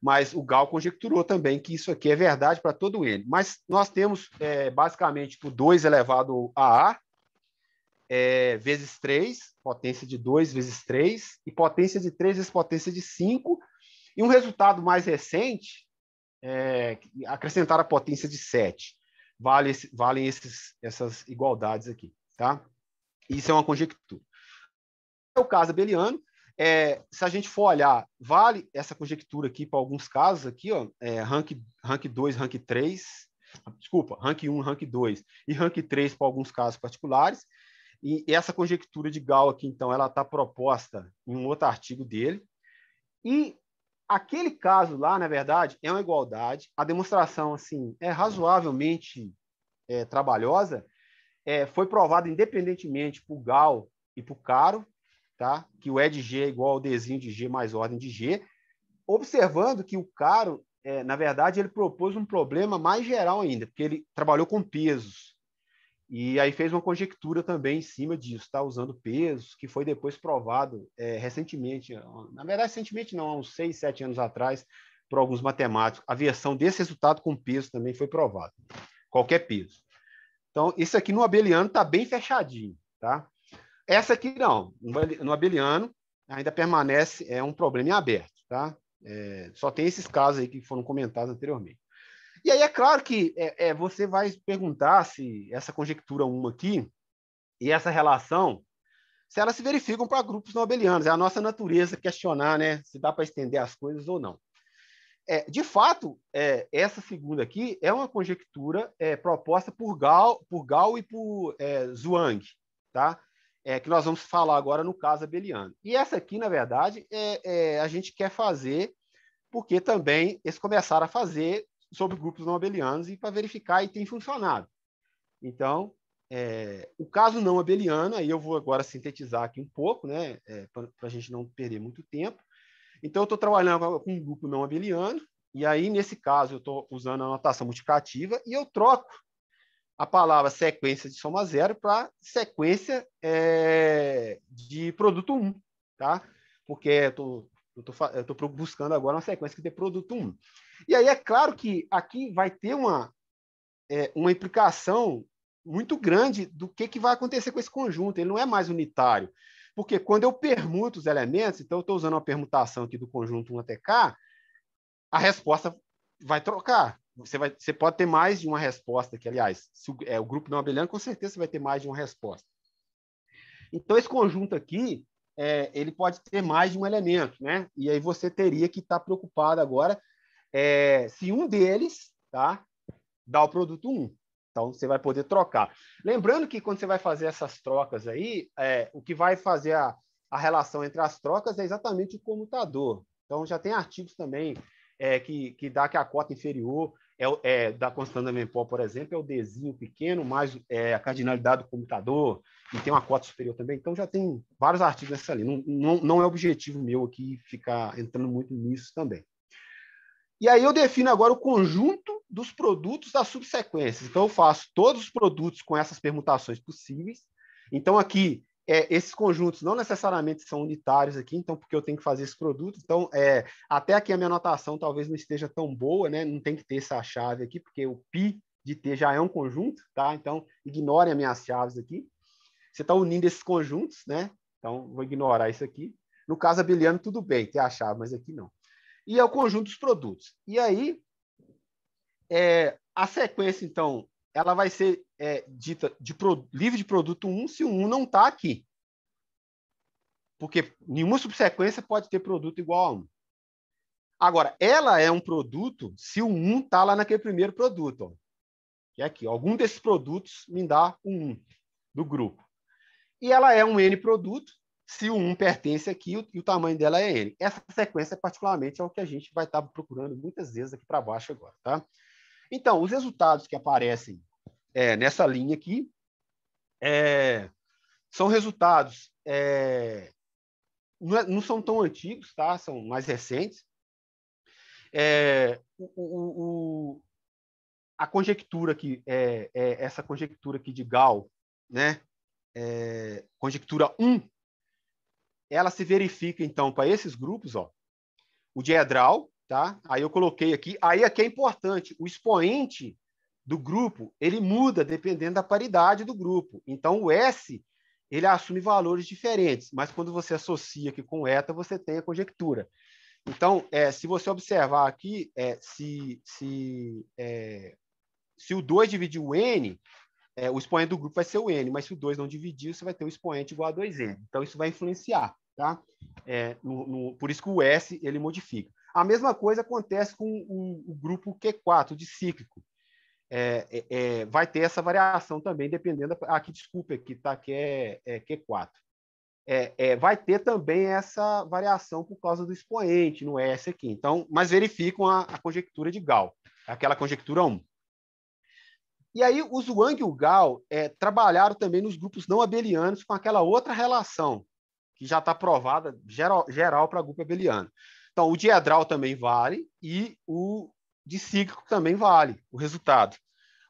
mas o Gal conjecturou também que isso aqui é verdade para todo ele. Mas nós temos, é, basicamente, o tipo, 2 elevado a A, é, vezes 3, potência de 2 vezes 3, e potência de 3 vezes potência de 5, e um resultado mais recente, é, acrescentar a potência de 7 vale, valem esses, essas igualdades aqui, tá? Isso é uma conjectura. É o caso abeliano, é, se a gente for olhar, vale essa conjectura aqui para alguns casos aqui, ó, é, rank, rank 2, rank 3, desculpa, rank 1, rank 2 e rank 3 para alguns casos particulares. E essa conjectura de Gal aqui, então, ela está proposta em um outro artigo dele. E aquele caso lá, na verdade, é uma igualdade. A demonstração, assim, é razoavelmente é, trabalhosa. É, foi provado independentemente por Gal e por Caro, tá? Que o E de G é igual ao desenho de G mais ordem de G. Observando que o Caro, é, na verdade, ele propôs um problema mais geral ainda, porque ele trabalhou com pesos. E aí fez uma conjectura também em cima disso, tá? usando pesos, que foi depois provado é, recentemente, na verdade, recentemente não, há uns seis, sete anos atrás, por alguns matemáticos. A versão desse resultado com peso também foi provado, qualquer peso. Então, isso aqui no abeliano está bem fechadinho. Tá? Essa aqui não, no abeliano ainda permanece, é um problema em aberto. Tá? É, só tem esses casos aí que foram comentados anteriormente. E aí é claro que é, é, você vai perguntar se essa conjectura 1 aqui e essa relação, se elas se verificam para grupos nobelianos. É a nossa natureza questionar né, se dá para estender as coisas ou não. É, de fato, é, essa segunda aqui é uma conjectura é, proposta por Gal, por Gal e por é, Zhuang, tá? É, que nós vamos falar agora no caso abeliano. E essa aqui, na verdade, é, é a gente quer fazer porque também eles começaram a fazer sobre grupos não abelianos e para verificar e tem funcionado. Então, é, o caso não abeliano, aí eu vou agora sintetizar aqui um pouco, né, é, para a gente não perder muito tempo. Então, eu estou trabalhando com um grupo não abeliano, e aí, nesse caso, eu estou usando a notação multiplicativa e eu troco a palavra sequência de soma zero para sequência é, de produto 1, tá? Porque eu estou buscando agora uma sequência que dê produto 1. E aí é claro que aqui vai ter uma, é, uma implicação muito grande do que, que vai acontecer com esse conjunto, ele não é mais unitário. Porque quando eu permuto os elementos, então eu estou usando uma permutação aqui do conjunto 1 até K, a resposta vai trocar. Você, vai, você pode ter mais de uma resposta que aliás, se o, é, o grupo não abeliano é com certeza você vai ter mais de uma resposta. Então, esse conjunto aqui, é, ele pode ter mais de um elemento, né? E aí você teria que estar tá preocupado agora é, se um deles tá, dá o produto 1. Então, você vai poder trocar. Lembrando que quando você vai fazer essas trocas aí, é, o que vai fazer a, a relação entre as trocas é exatamente o comutador. Então, já tem artigos também é, que, que dá que a cota inferior é, é da constante da Mempol, por exemplo, é o Dzinho pequeno mais é, a cardinalidade do comutador e tem uma cota superior também. Então, já tem vários artigos nessa linha. Não, não, não é objetivo meu aqui ficar entrando muito nisso também. E aí eu defino agora o conjunto dos produtos das subsequências. Então, eu faço todos os produtos com essas permutações possíveis. Então, aqui, é, esses conjuntos não necessariamente são unitários aqui, então, porque eu tenho que fazer esse produto. Então, é, até aqui a minha anotação talvez não esteja tão boa, né? Não tem que ter essa chave aqui, porque o pi de T já é um conjunto, tá? Então, ignorem as minhas chaves aqui. Você está unindo esses conjuntos, né? Então, vou ignorar isso aqui. No caso abeliano, tudo bem, ter a chave, mas aqui não e ao conjunto dos produtos. E aí, é, a sequência, então, ela vai ser é, dita de pro, livre de produto 1 se o 1 não está aqui. Porque nenhuma subsequência pode ter produto igual a 1. Agora, ela é um produto se o 1 está lá naquele primeiro produto. Que é aqui. Algum desses produtos me dá um 1 do grupo. E ela é um N produto se o 1 pertence aqui o, e o tamanho dela é N. Essa sequência, particularmente, é o que a gente vai estar procurando muitas vezes aqui para baixo agora, tá? Então, os resultados que aparecem é, nessa linha aqui é, são resultados... É, não, é, são tão antigos, tá? São mais recentes. É, o, o, o, a conjectura que é, é, essa conjectura aqui de Gal, né? conjectura 1 ela se verifica, então, para esses grupos, ó, o diedral, tá? Aí eu coloquei aqui. Aí aqui é importante, o expoente do grupo, ele muda dependendo da paridade do grupo. Então, o S, ele assume valores diferentes, mas quando você associa aqui com eta, você tem a conjectura. Então, é, se você observar aqui, é, se, se, é, se o 2 dividir o n, é, o expoente do grupo vai ser o n, mas se o 2 não dividir, você vai ter o um expoente igual a 2n. Então, isso vai influenciar. Tá? É, no, no, por isso que o S ele modifica. A mesma coisa acontece com o, o grupo Q4 de cíclico. É, é, é, vai ter essa variação também, dependendo. Da, aqui, ah, desculpa, aqui tá que é, é Q4. É, vai ter também essa variação por causa do expoente no S aqui. Então, mas verificam a, a conjectura de Gauss, aquela conjectura 1. E aí, o Zhuang e o Gauss trabalharam também nos grupos não abelianos com aquela outra relação, que já está provada geral, geral para a Gupa abeliana. Então, o diedral também vale e o dicíclico também vale, o resultado.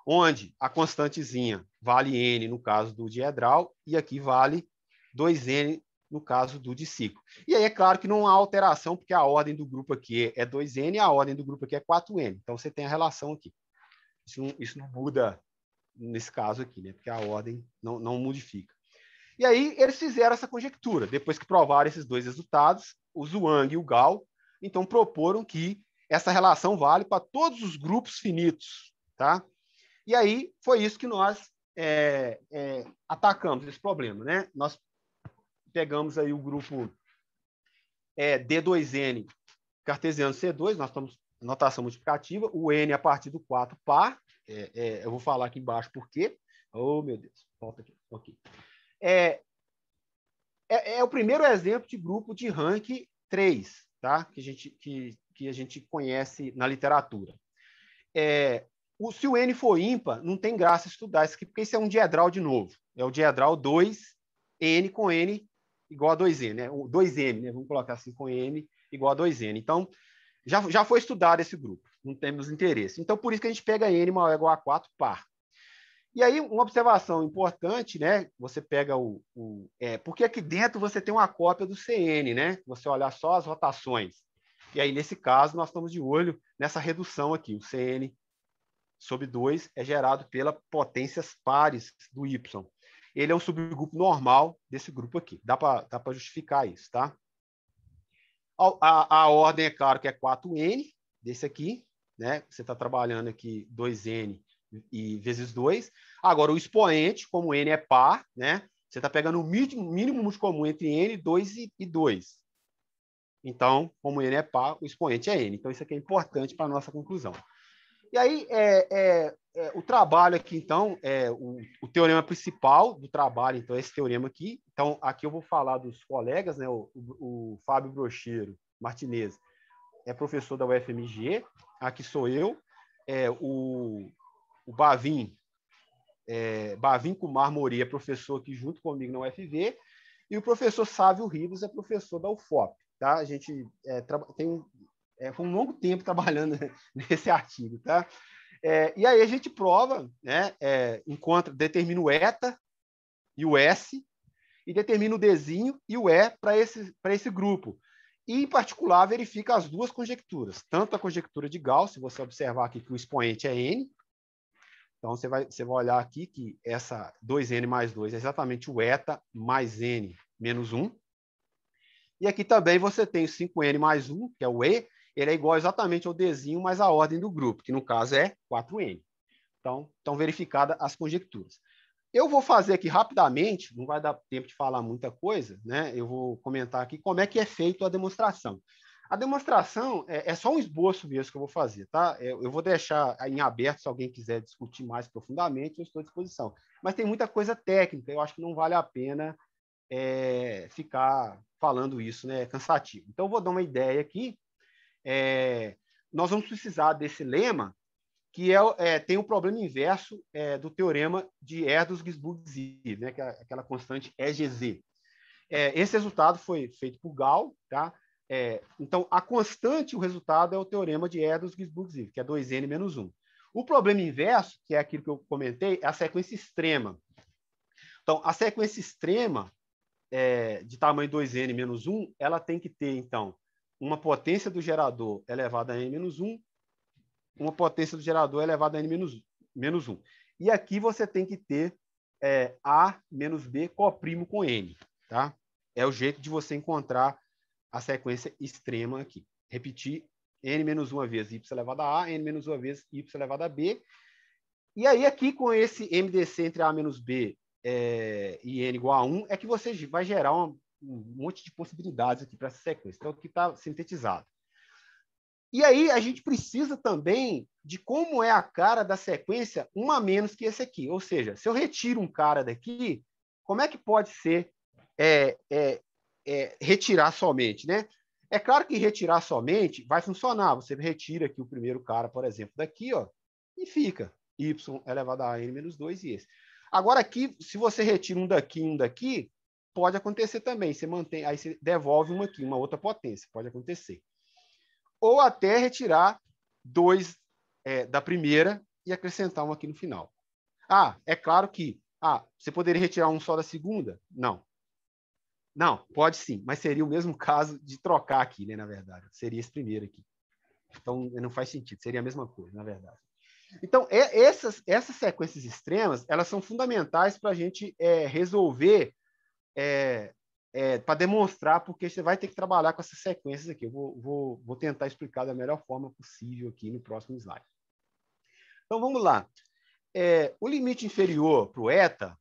Onde a constantezinha vale N no caso do diedral e aqui vale 2N no caso do dicíclico. E aí é claro que não há alteração, porque a ordem do grupo aqui é 2N e a ordem do grupo aqui é 4N. Então, você tem a relação aqui. Isso não, isso não muda nesse caso aqui, né? porque a ordem não, não modifica. E aí eles fizeram essa conjectura. Depois que provaram esses dois resultados, o Zhuang e o Gao, então proporam que essa relação vale para todos os grupos finitos. Tá? E aí foi isso que nós é, é, atacamos esse problema. Né? Nós pegamos aí o grupo é, D2N cartesiano C2, nós estamos notação multiplicativa, o N a partir do 4 par, é, é, eu vou falar aqui embaixo por quê. Oh, meu Deus, volta aqui. Okay. É, é, é, o primeiro exemplo de grupo de rank 3, tá? que, a gente, que, que a gente conhece na literatura. É, o, se o N for ímpar, não tem graça estudar isso aqui, porque isso é um diedral de novo. É o diedral 2, N com N igual a 2N, né? O 2M, né? Vamos colocar assim, com N igual a 2N. Então, já, já foi estudado esse grupo, não temos interesse. Então, por isso que a gente pega N maior ou igual a 4 par. E aí, uma observação importante, né? Você pega o. o é, porque aqui dentro você tem uma cópia do CN, né? Você olhar só as rotações. E aí, nesse caso, nós estamos de olho nessa redução aqui. O CN sobre 2 é gerado pela potências pares do Y. Ele é um subgrupo normal desse grupo aqui. Dá para justificar isso, tá? A, a, a, ordem, é claro, que é 4N desse aqui, né? Você está trabalhando aqui 2N e vezes 2. Agora, o expoente, como n é par, né? Você está pegando o mínimo, mínimo comum entre n, 2 e, e 2. Então, como n é par, o expoente é n. Então, isso aqui é importante para a nossa conclusão. E aí, é, é, é, o trabalho aqui, então, é o, o, teorema principal do trabalho, então, é esse teorema aqui. Então, aqui eu vou falar dos colegas, né? O, o, o Fábio Brocheiro Martinez é professor da UFMG, aqui sou eu. É, o o Bavim, é, Bavim Kumar Mori é professor aqui junto comigo na UFV, e o professor Sávio Ribas é professor da UFOP. Tá? A gente é, tem um, é, foi um longo tempo trabalhando nesse artigo. Tá? É, e aí a gente prova, né, é, encontra, determina o eta e o s, e determina o desenho e o e para esse, esse grupo. E, em particular, verifica as duas conjecturas, tanto a conjectura de Gauss, se você observar aqui que o expoente é n, então, você vai, você vai olhar aqui que essa 2n mais 2 é exatamente o eta mais n menos 1. E aqui também você tem o 5n mais 1, que é o e, ele é igual exatamente ao dzinho mais a ordem do grupo, que no caso é 4n. Então, estão verificadas as conjecturas. Eu vou fazer aqui rapidamente, não vai dar tempo de falar muita coisa, né? Eu vou comentar aqui como é que é feito a demonstração. A demonstração é, é, só um esboço mesmo que eu vou fazer, tá? Eu, é, eu vou deixar em aberto se alguém quiser discutir mais profundamente, eu estou à disposição. Mas tem muita coisa técnica, eu acho que não vale a pena é, ficar falando isso, né? É cansativo. Então, eu vou dar uma ideia aqui. É, nós vamos precisar desse lema, que é, é tem o um problema inverso é, do teorema de Erdős-Gisburg-Ziev, né? que é aquela constante EGZ. esse resultado foi feito por Gal, tá? É, então, a constante, o resultado é o teorema de Edwards Gisburg que é 2n menos 1. O problema inverso, que é aquilo que eu comentei, é a sequência extrema. Então, a sequência extrema é, de tamanho 2n menos 1, ela tem que ter, então, uma potência do gerador elevada a n menos 1, uma potência do gerador elevada a n menos 1. E aqui você tem que ter é, A menos B coprimo com N. Tá? É o jeito de você encontrar a sequência extrema aqui. Repetir n menos uma vez y elevado a a, n menos uma vez y elevado a b. E aí aqui com esse MDC entre a menos b é, e n igual a 1, é que você vai gerar uma, um monte de possibilidades aqui para essa sequência. Então aqui está sintetizado. E aí a gente precisa também de como é a cara da sequência uma a menos que esse aqui. Ou seja, se eu retiro um cara daqui, como é que pode ser é, é, é, retirar somente, né? É claro que retirar somente vai funcionar. Você retira aqui o primeiro cara, por exemplo, daqui, ó, e fica y é elevado a n menos 2 e esse. Agora aqui, se você retira um daqui e um daqui, pode acontecer também. Você mantém, aí você devolve uma aqui, uma outra potência, pode acontecer. Ou até retirar dois é, da primeira e acrescentar um aqui no final. Ah, é claro que ah, você poderia retirar um só da segunda? Não. Não, pode sim, mas seria o mesmo caso de trocar aqui, né, na verdade. Seria esse primeiro aqui. Então, não faz sentido, seria a mesma coisa, na verdade. Então, é, essas, essas sequências extremas, elas são fundamentais para a gente é, resolver, é, é para demonstrar, porque você vai ter que trabalhar com essas sequências aqui. Eu vou, vou, vou tentar explicar da melhor forma possível aqui no próximo slide. Então, vamos lá. É, o limite inferior para o eta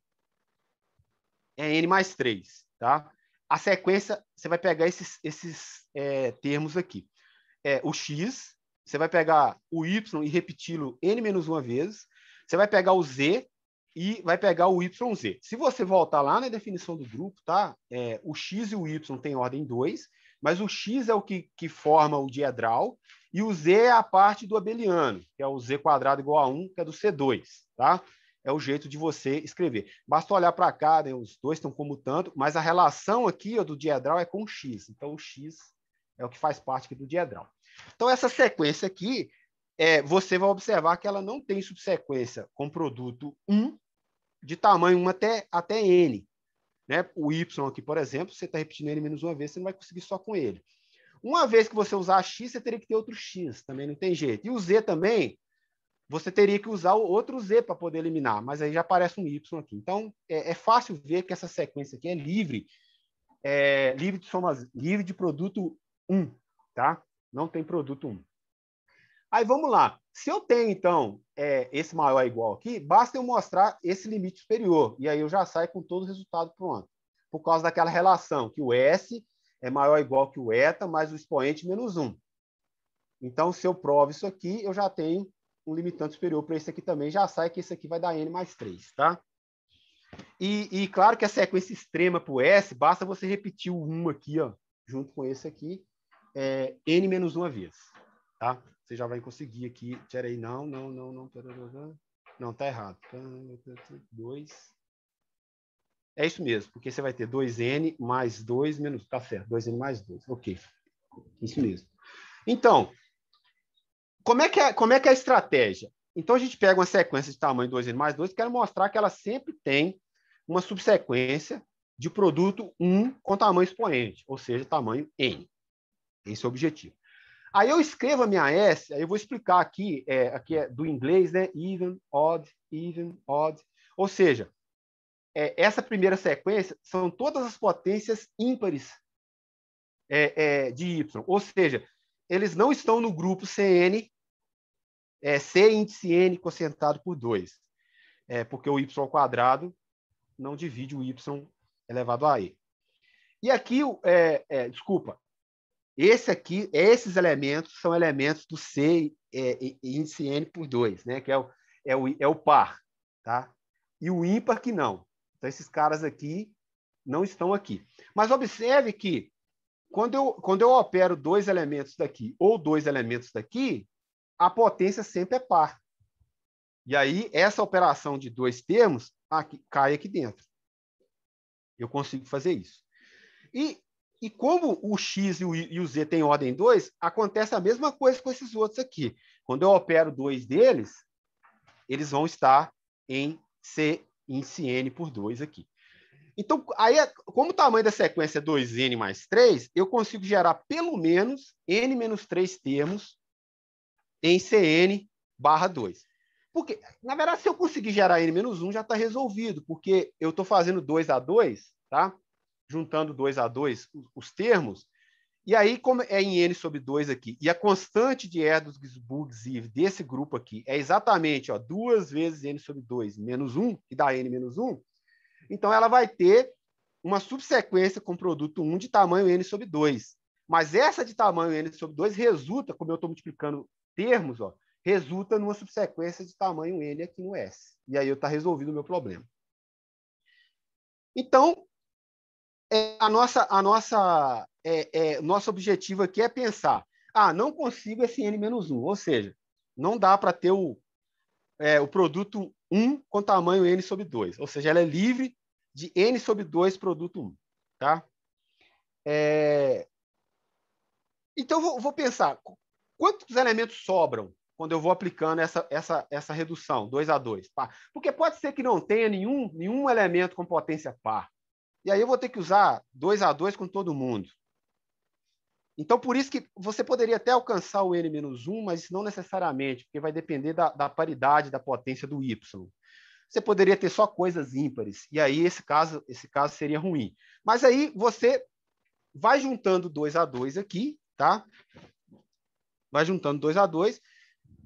é n mais 3, tá? A sequência, você vai pegar esses, esses é, termos aqui. É, o x, você vai pegar o y e repeti-lo n menos uma vez. Você vai pegar o z e vai pegar o yz. Se você voltar lá na definição do grupo, tá? É, o x e o y têm ordem 2, mas o x é o que, que forma o diedral e o z é a parte do abeliano, que é o z quadrado igual a 1, que é do C2, tá? é o jeito de você escrever. Basta olhar para cá, né? os dois estão como tanto, mas a relação aqui ó, do diedral é com x. Então, o x é o que faz parte do diedral. Então, essa sequência aqui, é, você vai observar que ela não tem subsequência com produto 1 de tamanho 1 até, até n. Né? O y aqui, por exemplo, você está repetindo ele menos uma vez, você não vai conseguir só com ele. Uma vez que você usar x, você teria que ter outro x, também não tem jeito. E o z também, você teria que usar o outro Z para poder eliminar, mas aí já aparece um Y aqui. Então, é, é fácil ver que essa sequência aqui é livre, é, livre de somas, livre de produto 1, tá? Não tem produto 1. Aí vamos lá. Se eu tenho, então, é, esse maior igual aqui, basta eu mostrar esse limite superior, e aí eu já saio com todo o resultado pronto. Por causa daquela relação que o S é maior ou igual que o eta mais o expoente menos 1. Então, se eu provo isso aqui, eu já tenho um limitante superior para esse aqui também, já sai que esse aqui vai dar n mais 3, tá? E, e, claro que a sequência extrema para o S, basta você repetir o 1 aqui, ó, junto com esse aqui, é, n menos uma vez, tá? Você já vai conseguir aqui, peraí, não, não, não, não, não, tá errado. 2, é isso mesmo, porque você vai ter 2n mais 2 menos. Tá certo, 2n mais 2. Ok. Isso mesmo. Então, como é que é, como é que é a estratégia? Então a gente pega uma sequência de tamanho 2 n mais 2, quero mostrar que ela sempre tem uma subsequência de produto 1 com tamanho expoente, ou seja, tamanho n. Esse é o objetivo. Aí eu escrevo a minha S, aí eu vou explicar aqui, é, aqui é do inglês, né? Even, odd, even, odd. Ou seja, é, essa primeira sequência são todas as potências ímpares é, é de Y. Ou seja, eles não estão no grupo CN, é, C índice N concentrado por 2, é, porque o y quadrado não divide o y elevado a E. E aqui, é, é, desculpa, esse aqui, esses elementos são elementos do C é, índice N por 2, né? que é o, é, o, é o par. Tá? E o ímpar que não. Então, esses caras aqui não estão aqui. Mas observe que quando eu, quando eu opero dois elementos daqui ou dois elementos daqui, a potência sempre é par. E aí, essa operação de dois termos aqui, cai aqui dentro. Eu consigo fazer isso. E, e como o x e o, e o z têm ordem 2, acontece a mesma coisa com esses outros aqui. Quando eu opero dois deles, eles vão estar em C, em Cn por 2 aqui. Então, aí, como o tamanho da sequência é 2n mais 3, eu consigo gerar pelo menos n menos 3 termos em Cn barra 2. Porque, na verdade, se eu conseguir gerar n menos 1, já está resolvido, porque eu estou fazendo 2 a 2, tá? juntando 2 a 2 os termos, e aí, como é em n sobre 2 aqui, e a constante de Erdős-Ginsburg-Ziv desse grupo aqui é exatamente ó, 2 vezes n sobre 2 menos 1, que dá n menos 1, então, ela vai ter uma subsequência com produto 1 de tamanho n sobre 2. Mas essa de tamanho n sobre 2 resulta, como eu estou multiplicando termos, ó, resulta numa subsequência de tamanho n aqui no S. E aí eu está resolvido o meu problema. Então, é, a nossa, a nossa, é, é, nosso objetivo aqui é pensar, ah, não consigo esse n-1, menos ou seja, não dá para ter o, é, o produto 1 com tamanho n sobre 2, ou seja, ela é livre de N sobre 2, produto 1. Tá? É... Então, vou, vou pensar, quantos elementos sobram quando eu vou aplicando essa, essa, essa redução, 2 a 2? Porque pode ser que não tenha nenhum, nenhum elemento com potência par. E aí eu vou ter que usar 2 a 2 com todo mundo. Então, por isso que você poderia até alcançar o N-1, mas não necessariamente, porque vai depender da, da paridade da potência do Y você poderia ter só coisas ímpares. E aí esse caso, esse caso seria ruim. Mas aí você vai juntando 2 a 2 aqui, tá? Vai juntando 2 a 2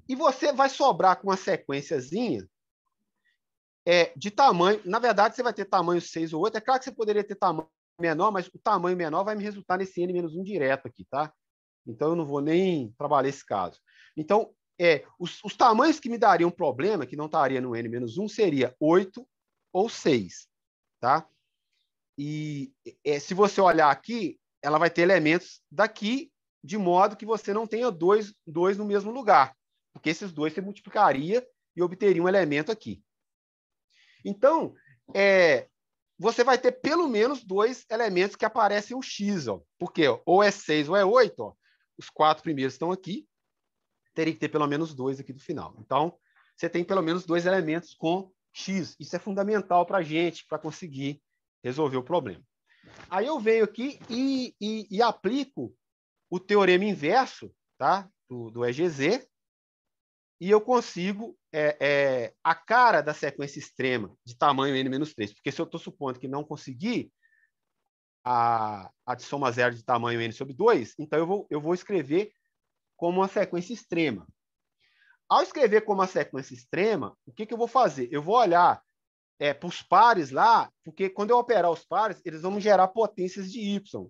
e você vai sobrar com uma sequenciazinha é, de tamanho. Na verdade, você vai ter tamanho 6 ou 8. É claro que você poderia ter tamanho menor, mas o tamanho menor vai me resultar nesse n menos 1 direto aqui, tá? Então, eu não vou nem trabalhar esse caso. Então, é, os, os, tamanhos que me dariam problema, que não estaria no N-1, seria 8 ou 6, tá? E é, se você olhar aqui, ela vai ter elementos daqui, de modo que você não tenha dois, dois no mesmo lugar, porque esses dois você multiplicaria e obteria um elemento aqui. Então, é, você vai ter pelo menos dois elementos que aparecem o x, ó, porque ó, ou é 6 ou é 8, ó, os quatro primeiros estão aqui, teria que ter pelo menos dois aqui do final. Então, você tem pelo menos dois elementos com x. Isso é fundamental para a gente, para conseguir resolver o problema. Aí eu venho aqui e, e, e aplico o teorema inverso tá? do, do EGZ, e eu consigo é, é, a cara da sequência extrema de tamanho n-3, porque se eu estou supondo que não consegui a, a de soma zero de tamanho n sobre 2, então eu vou, eu vou escrever como uma sequência extrema. Ao escrever como uma sequência extrema, o que, que eu vou fazer? Eu vou olhar é, para os pares lá, porque quando eu operar os pares, eles vão gerar potências de Y.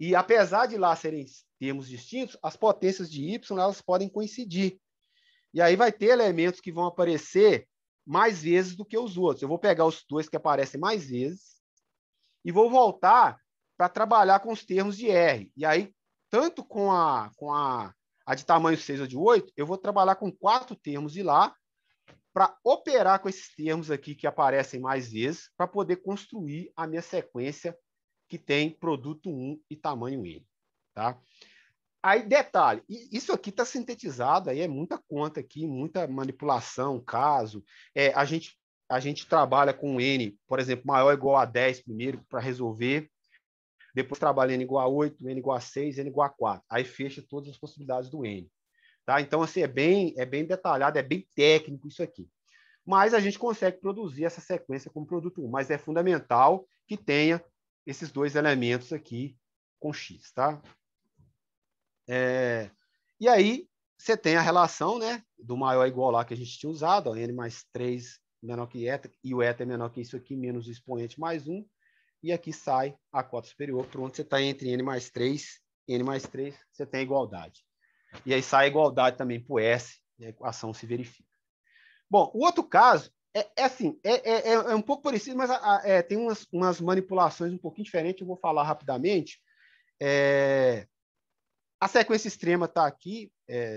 E apesar de lá serem termos distintos, as potências de Y elas podem coincidir. E aí vai ter elementos que vão aparecer mais vezes do que os outros. Eu vou pegar os dois que aparecem mais vezes e vou voltar para trabalhar com os termos de R. E aí, tanto com a, com a a de tamanho 6 ou de 8, eu vou trabalhar com quatro termos de lá para operar com esses termos aqui que aparecem mais vezes para poder construir a minha sequência que tem produto 1 e tamanho N. Tá? Aí, detalhe, isso aqui está sintetizado, aí é muita conta aqui, muita manipulação, caso. É, a, gente, a gente trabalha com N, por exemplo, maior ou igual a 10 primeiro para resolver depois trabalha N igual a 8, N igual a 6, N igual a 4. Aí fecha todas as possibilidades do N. Tá? Então, assim, é bem, é bem detalhado, é bem técnico isso aqui. Mas a gente consegue produzir essa sequência como produto 1, mas é fundamental que tenha esses dois elementos aqui com X, tá? É... E aí, você tem a relação né, do maior igual lá que a gente tinha usado, ó, n mais 3 menor que eta, e o eta é menor que isso aqui, menos o expoente mais 1 e aqui sai a cota superior, pronto você está entre N mais 3, N mais 3, você tem igualdade. E aí sai a igualdade também por S, né, a equação se verifica. Bom, o outro caso é, é assim, é, é, é, é um pouco parecido, mas a, a, é, tem umas, umas, manipulações um pouquinho diferentes, eu vou falar rapidamente. É, a sequência extrema está aqui,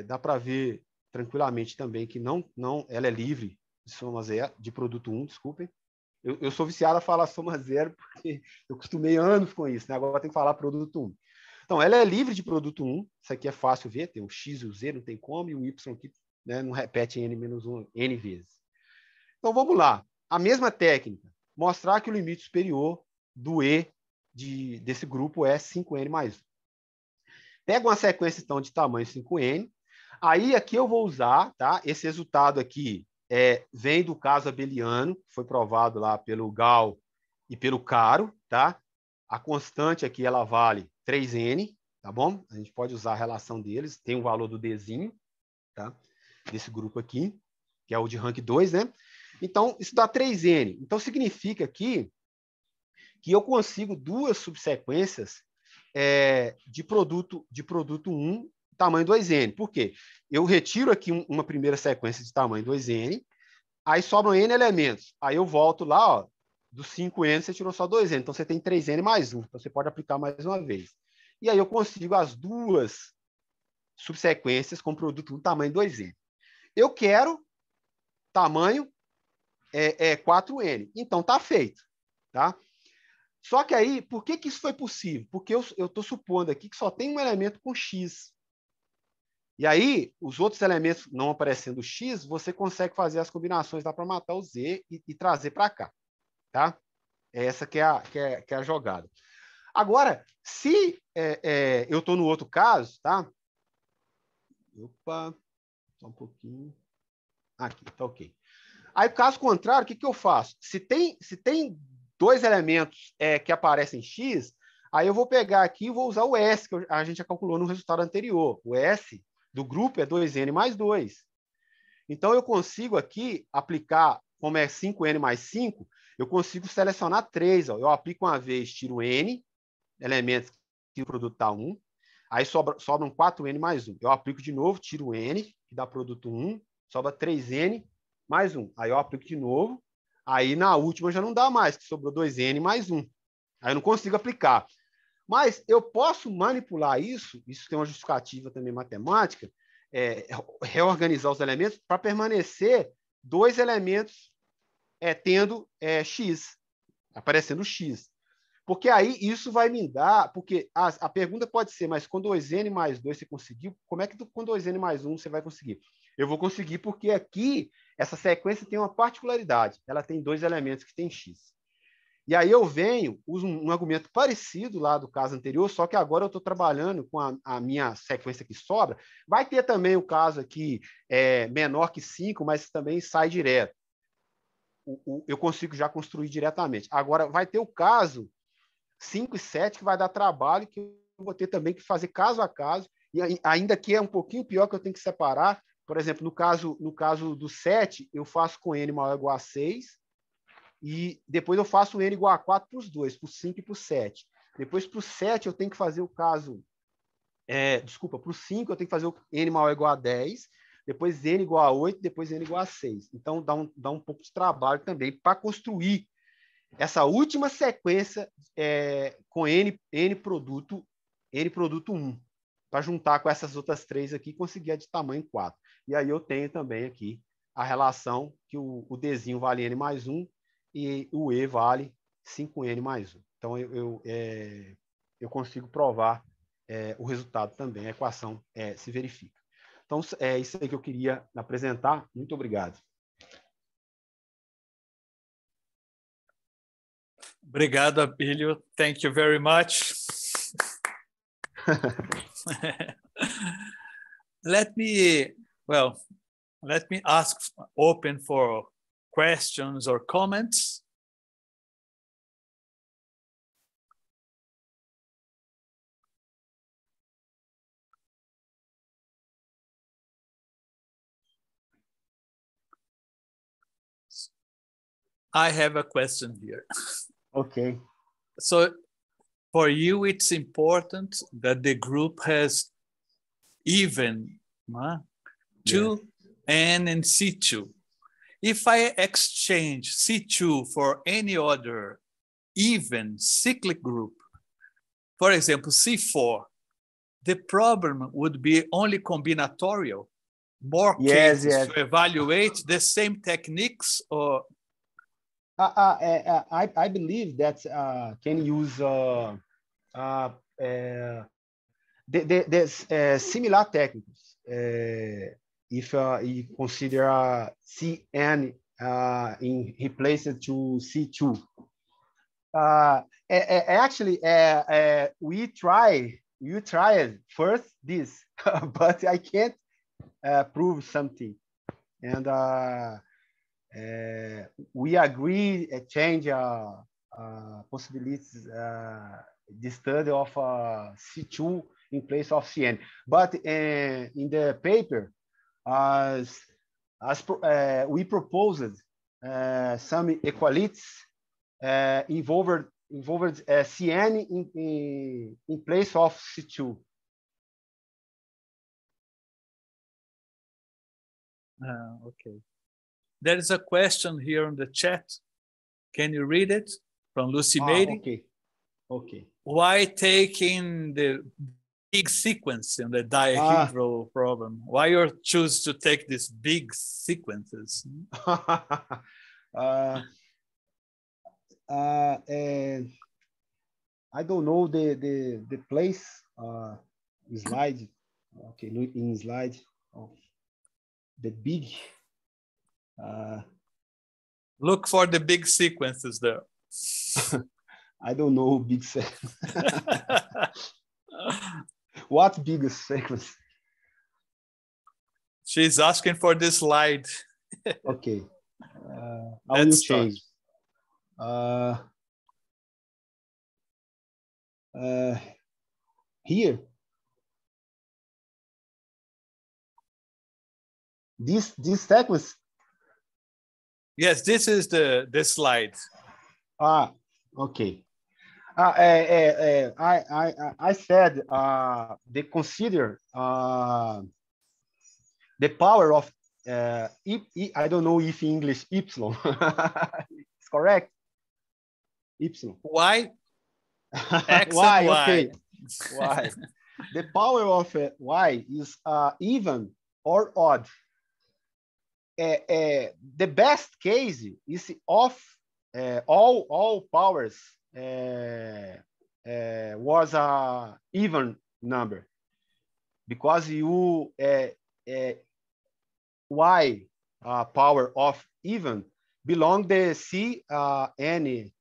dá para ver tranquilamente também que não, não, ela é livre de soma zero, de produto 1, um, desculpem, eu, eu sou viciado a falar soma zero, porque eu costumei anos com isso, né? Agora tem que falar produto 1. Então, ela é livre de produto 1, isso aqui é fácil ver, tem o X e o Z, não tem como, e o Y aqui né, não repete N-1 menos N vezes. Então, vamos lá. A mesma técnica, mostrar que o limite superior do E de, desse grupo é 5N mais 1. Pega uma sequência, então, de tamanho 5N, aí aqui eu vou usar tá, esse resultado aqui, é, vem do caso abeliano, que foi provado lá pelo Gal e pelo Caro, tá? A constante aqui ela vale 3n, tá bom? A gente pode usar a relação deles, tem o valor do dzinho, tá? Desse grupo aqui, que é o de rank 2, né? Então, isso dá 3n. Então, significa aqui que eu consigo duas subsequências é, de produto de produto 1 tamanho 2n. Por quê? Eu retiro aqui uma primeira sequência de tamanho 2n, aí sobram n elementos. Aí eu volto lá, ó, dos 5n você tirou só 2n, então você tem 3n mais 1. Então você pode aplicar mais uma vez. E aí eu consigo as duas subsequências com produto do tamanho 2n. Eu quero tamanho é, é 4n. Então tá feito, tá? Só que aí, por que, que isso foi possível? Porque eu estou supondo aqui que só tem um elemento com x. E aí, os outros elementos não aparecendo X, você consegue fazer as combinações lá para matar o Z e, e trazer para cá. Tá? É essa que é a, que é, que é a jogada. Agora, se é, é, eu estou no outro caso, tá? Opa, só um pouquinho. Aqui, tá ok. Aí, caso contrário, o que, que eu faço? Se tem, se tem dois elementos é, que aparecem X, aí eu vou pegar aqui e vou usar o S, que a gente já calculou no resultado anterior. O S do grupo é 2n mais 2. Então, eu consigo aqui aplicar, como é 5n mais 5, eu consigo selecionar 3. Ó. Eu aplico uma vez, tiro n elementos que o produto dá tá 1. Aí sobra, sobram 4n mais 1. Eu aplico de novo, tiro n, que dá produto 1. Sobra 3n mais 1. Aí eu aplico de novo. Aí na última já não dá mais, que sobrou 2n mais 1. Aí eu não consigo aplicar. Mas eu posso manipular isso, isso tem uma justificativa também matemática, é, reorganizar os elementos para permanecer dois elementos é, tendo é, x, aparecendo x. Porque aí isso vai me dar, porque a, a, pergunta pode ser, mas com 2n mais 2 você conseguiu? Como é que com 2n mais 1 você vai conseguir? Eu vou conseguir porque aqui essa sequência tem uma particularidade, ela tem dois elementos que tem x. E aí eu venho, uso um, argumento parecido lá do caso anterior, só que agora eu estou trabalhando com a, a, minha sequência que sobra. Vai ter também o caso aqui é, menor que 5, mas também sai direto. O, o, eu consigo já construir diretamente. Agora, vai ter o caso 5 e 7 que vai dar trabalho, que eu vou ter também que fazer caso a caso, e ainda que é um pouquinho pior que eu tenho que separar, por exemplo, no caso, no caso do 7, eu faço com n maior ou igual a 6, e depois eu faço o n igual a 4 para os 2, para o 5 e para o 7. Depois, para o 7, eu tenho que fazer o caso. É, desculpa, para o 5, eu tenho que fazer o n maior ou igual a 10. Depois, n igual a 8. Depois, n igual a 6. Então, dá um, dá um pouco de trabalho também para construir essa última sequência é, com n, n produto n produto 1, para juntar com essas outras três aqui e conseguir a de tamanho 4. E aí eu tenho também aqui a relação que o, o Dzinho vale n mais 1 e o E vale 5N mais 1. Então, eu, eu, é, eu consigo provar é, o resultado também, a equação é, se verifica. Então, é isso aí que eu queria apresentar. Muito obrigado. Obrigado, Abílio. Thank you very much. let me, well, let me ask open for questions or comments? I have a question here. Okay. So for you, it's important that the group has even huh? two yeah. N and C2. If I exchange C2 for any other even cyclic group, for example, C4, the problem would be only combinatorial, more yes, yes. to evaluate the same techniques or. Uh, uh, uh, I, I believe that uh, can use uh, uh, the, the, the similar techniques if uh, you consider uh, Cn uh, in replaced to C2. Uh, eh, eh, actually, eh, we try, you tried first this, but I can't uh, prove something. And uh, we agree a change uh, possibilities, the study of C2 in place of Cn. But in the paper, as, as uh, we proposed uh, some equalities uh, eh, involved, involved uh, CN in, in, in place of C2. Uh, ah, okay. There is a question here in the chat. Can you read it from Lucy ah, Okay. Okay. Why taking the big sequence in the dihedral ah. problem? Why you choose to take these big sequences? uh, uh, and I don't know the the the place uh, slide. Okay, look in slide of the big. Uh, look for the big sequences there. I don't know big. what biggest sequence? She's asking for this slide. okay. Uh, I will change. Uh, uh, here. This this sequence. Yes, this is the this slide. Ah, okay. Uh, I, I, I said uh, they consider uh, the power of uh, I, I don't know if English y it's correct Y. Why? why? Okay. Why? the power of uh, y is uh, even or odd. Uh, uh the best case is of uh, all all powers Eh, eh, was a even number because you eh, y power of even belong the C uh, n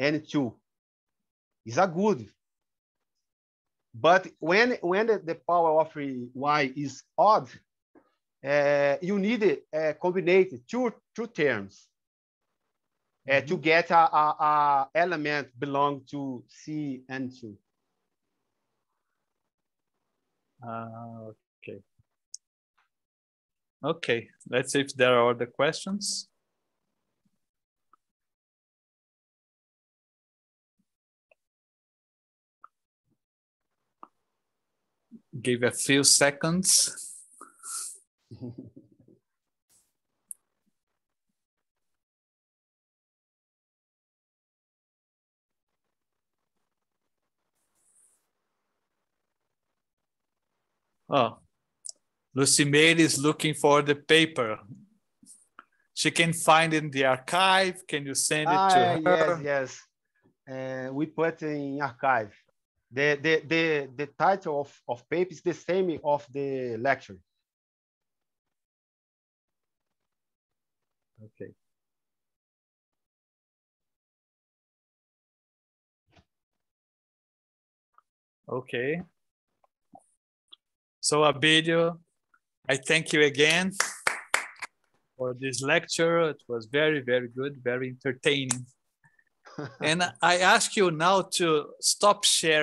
n2 is a good but when when the, the, power of y is odd, uh, you need uh, combinate two two terms uh, to mm-hmm. get a, a, a, element belong to C and 2. Uh, ah, okay. Okay, let's see if there are other questions. Give a few seconds. Oh, Lucimere is looking for the paper. She can find in the archive. Can you send it ah, to her? Yes, yes. Uh, we put in archive. The, the, the, the title of, of paper is the same of the lecture. Okay. Okay. So Abílio, I thank you again for this lecture. It was very, very good, very entertaining. and I ask you now to stop sharing.